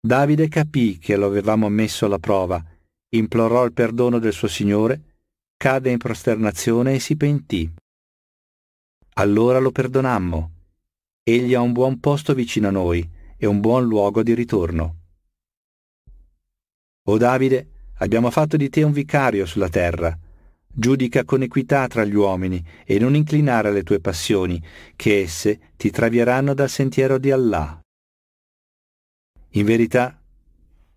Davide capì che lo avevamo messo alla prova, implorò il perdono del suo Signore, cadde in prosternazione e si pentì. Allora lo perdonammo. Egli ha un buon posto vicino a noi e un buon luogo di ritorno. O Davide, abbiamo fatto di te un vicario sulla terra, Giudica con equità tra gli uomini e non inclinare alle tue passioni, che esse ti travieranno dal sentiero di Allah. In verità,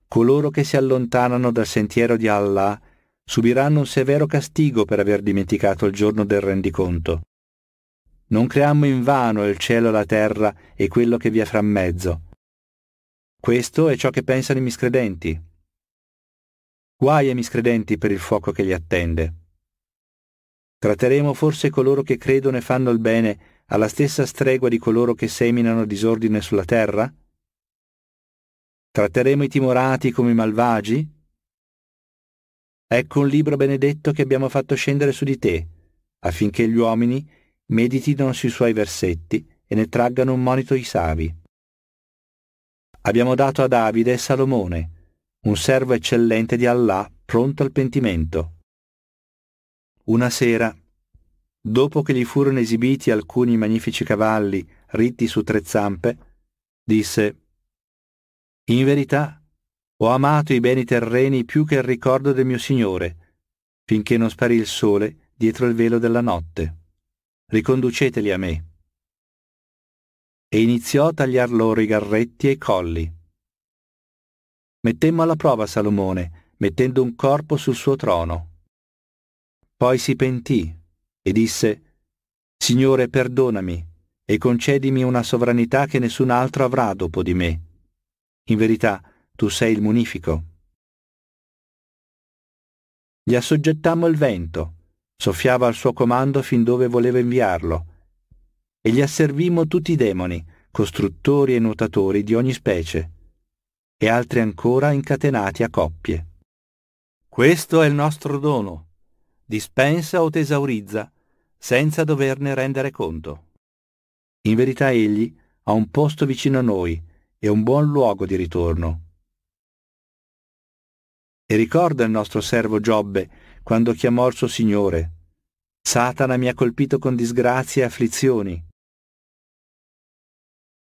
coloro che si allontanano dal sentiero di Allah subiranno un severo castigo per aver dimenticato il giorno del rendiconto. Non creammo in vano il cielo e la terra e quello che vi è frammezzo. Questo è ciò che pensano i miscredenti. Guai ai miscredenti per il fuoco che li attende. Tratteremo forse coloro che credono e fanno il bene alla stessa stregua di coloro che seminano disordine sulla terra? Tratteremo i timorati come i malvagi? Ecco un libro benedetto che abbiamo fatto scendere su di te, affinché gli uomini meditino sui suoi versetti e ne traggano un monito i savi. Abbiamo dato a Davide Salomone, un servo eccellente di Allah, pronto al pentimento. Una sera, dopo che gli furono esibiti alcuni magnifici cavalli ritti su tre zampe, disse In verità, ho amato i beni terreni più che il ricordo del mio Signore, finché non sparì il sole dietro il velo della notte. Riconduceteli a me. E iniziò a tagliar loro i garretti e i colli. Mettemmo alla prova Salomone, mettendo un corpo sul suo trono. Poi si pentì e disse, Signore, perdonami e concedimi una sovranità che nessun altro avrà dopo di me. In verità, tu sei il munifico. Gli assoggettammo il vento, soffiava al suo comando fin dove voleva inviarlo, e gli asservimmo tutti i demoni, costruttori e nuotatori di ogni specie, e altri ancora incatenati a coppie. Questo è il nostro dono dispensa o tesaurizza, senza doverne rendere conto. In verità egli ha un posto vicino a noi e un buon luogo di ritorno. E ricorda il nostro servo Giobbe quando chiamò il suo Signore. Satana mi ha colpito con disgrazie e afflizioni.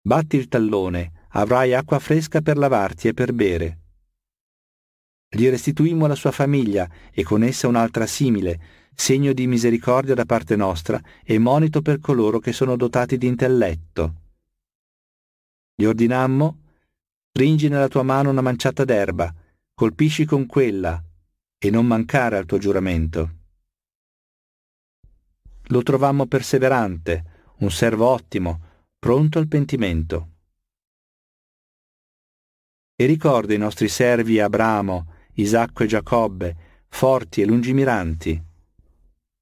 Batti il tallone, avrai acqua fresca per lavarti e per bere. Gli restituimmo la sua famiglia e con essa un'altra simile, segno di misericordia da parte nostra e monito per coloro che sono dotati di intelletto. Gli ordinammo, stringi nella tua mano una manciata d'erba, colpisci con quella e non mancare al tuo giuramento. Lo trovammo perseverante, un servo ottimo, pronto al pentimento. E ricorda i nostri servi Abramo Isacco e Giacobbe, forti e lungimiranti.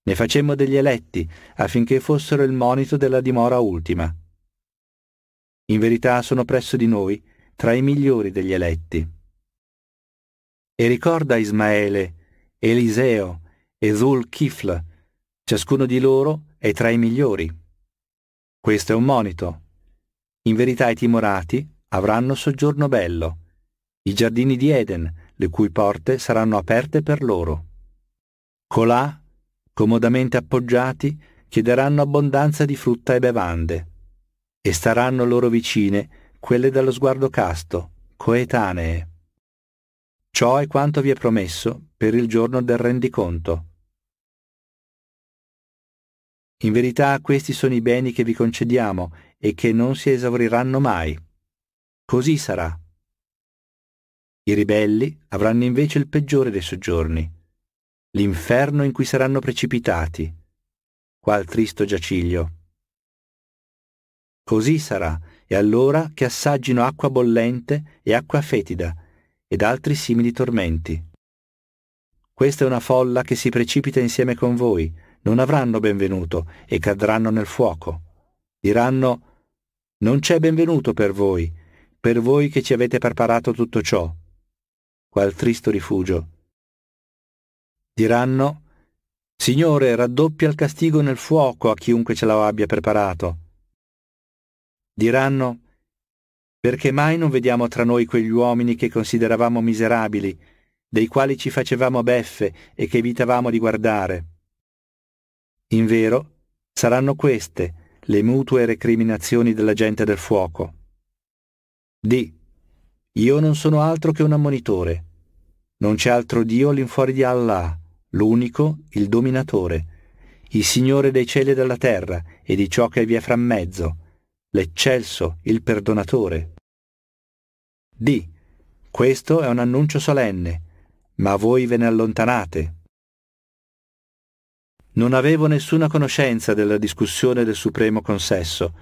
Ne facemmo degli eletti affinché fossero il monito della dimora ultima. In verità sono presso di noi tra i migliori degli eletti. E ricorda Ismaele, Eliseo e Zul Kifl, ciascuno di loro è tra i migliori. Questo è un monito. In verità i timorati avranno soggiorno bello. I giardini di Eden le cui porte saranno aperte per loro. Colà, comodamente appoggiati, chiederanno abbondanza di frutta e bevande, e staranno loro vicine quelle dallo sguardo casto, coetanee. Ciò è quanto vi è promesso per il giorno del rendiconto. In verità questi sono i beni che vi concediamo e che non si esauriranno mai. Così sarà. I ribelli avranno invece il peggiore dei soggiorni, l'inferno in cui saranno precipitati, qual tristo giaciglio. Così sarà, e allora che assaggino acqua bollente e acqua fetida, ed altri simili tormenti. Questa è una folla che si precipita insieme con voi, non avranno benvenuto e cadranno nel fuoco. Diranno, non c'è benvenuto per voi, per voi che ci avete preparato tutto ciò qual tristo rifugio. Diranno, Signore, raddoppia il castigo nel fuoco a chiunque ce lo abbia preparato. Diranno, perché mai non vediamo tra noi quegli uomini che consideravamo miserabili, dei quali ci facevamo beffe e che evitavamo di guardare? In vero, saranno queste le mutue recriminazioni della gente del fuoco. Di, io non sono altro che un ammonitore. Non c'è altro Dio all'infuori di Allah, l'unico, il dominatore, il Signore dei cieli e della terra e di ciò che vi è frammezzo, l'eccelso, il perdonatore. D. Questo è un annuncio solenne, ma voi ve ne allontanate. Non avevo nessuna conoscenza della discussione del Supremo Consesso,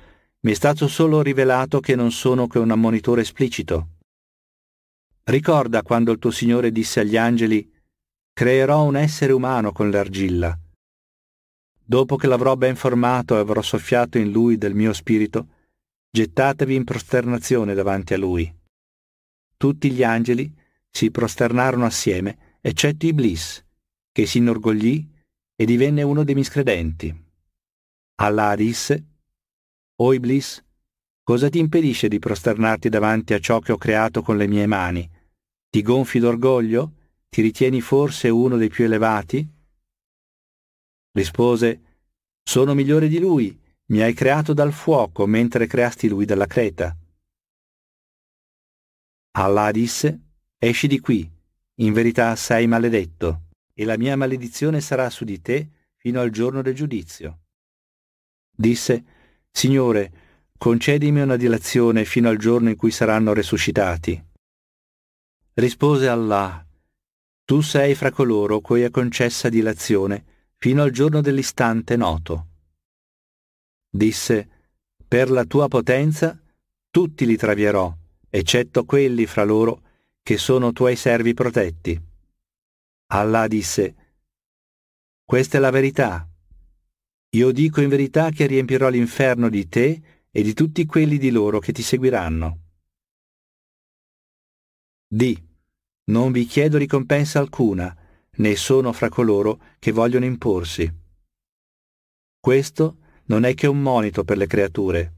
mi è stato solo rivelato che non sono che un ammonitore esplicito. Ricorda quando il tuo Signore disse agli angeli, creerò un essere umano con l'argilla. Dopo che l'avrò ben formato e avrò soffiato in lui del mio spirito, gettatevi in prosternazione davanti a lui. Tutti gli angeli si prosternarono assieme, eccetto Iblis, che si inorgoglì e divenne uno dei miscredenti. Allah disse, O Iblis, cosa ti impedisce di prosternarti davanti a ciò che ho creato con le mie mani? Ti gonfi d'orgoglio? Ti ritieni forse uno dei più elevati? Rispose, Sono migliore di lui, mi hai creato dal fuoco mentre creasti lui dalla creta. Allah disse, Esci di qui, in verità sei maledetto, e la mia maledizione sarà su di te fino al giorno del giudizio. Disse, Signore, concedimi una dilazione fino al giorno in cui saranno resuscitati rispose Allah, tu sei fra coloro cui è concessa dilazione fino al giorno dell'istante noto. Disse, per la tua potenza tutti li travierò, eccetto quelli fra loro che sono tuoi servi protetti. Allah disse, questa è la verità. Io dico in verità che riempirò l'inferno di te e di tutti quelli di loro che ti seguiranno. D. Non vi chiedo ricompensa alcuna, né sono fra coloro che vogliono imporsi. Questo non è che un monito per le creature.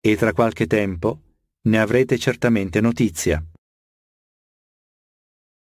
E tra qualche tempo ne avrete certamente notizia.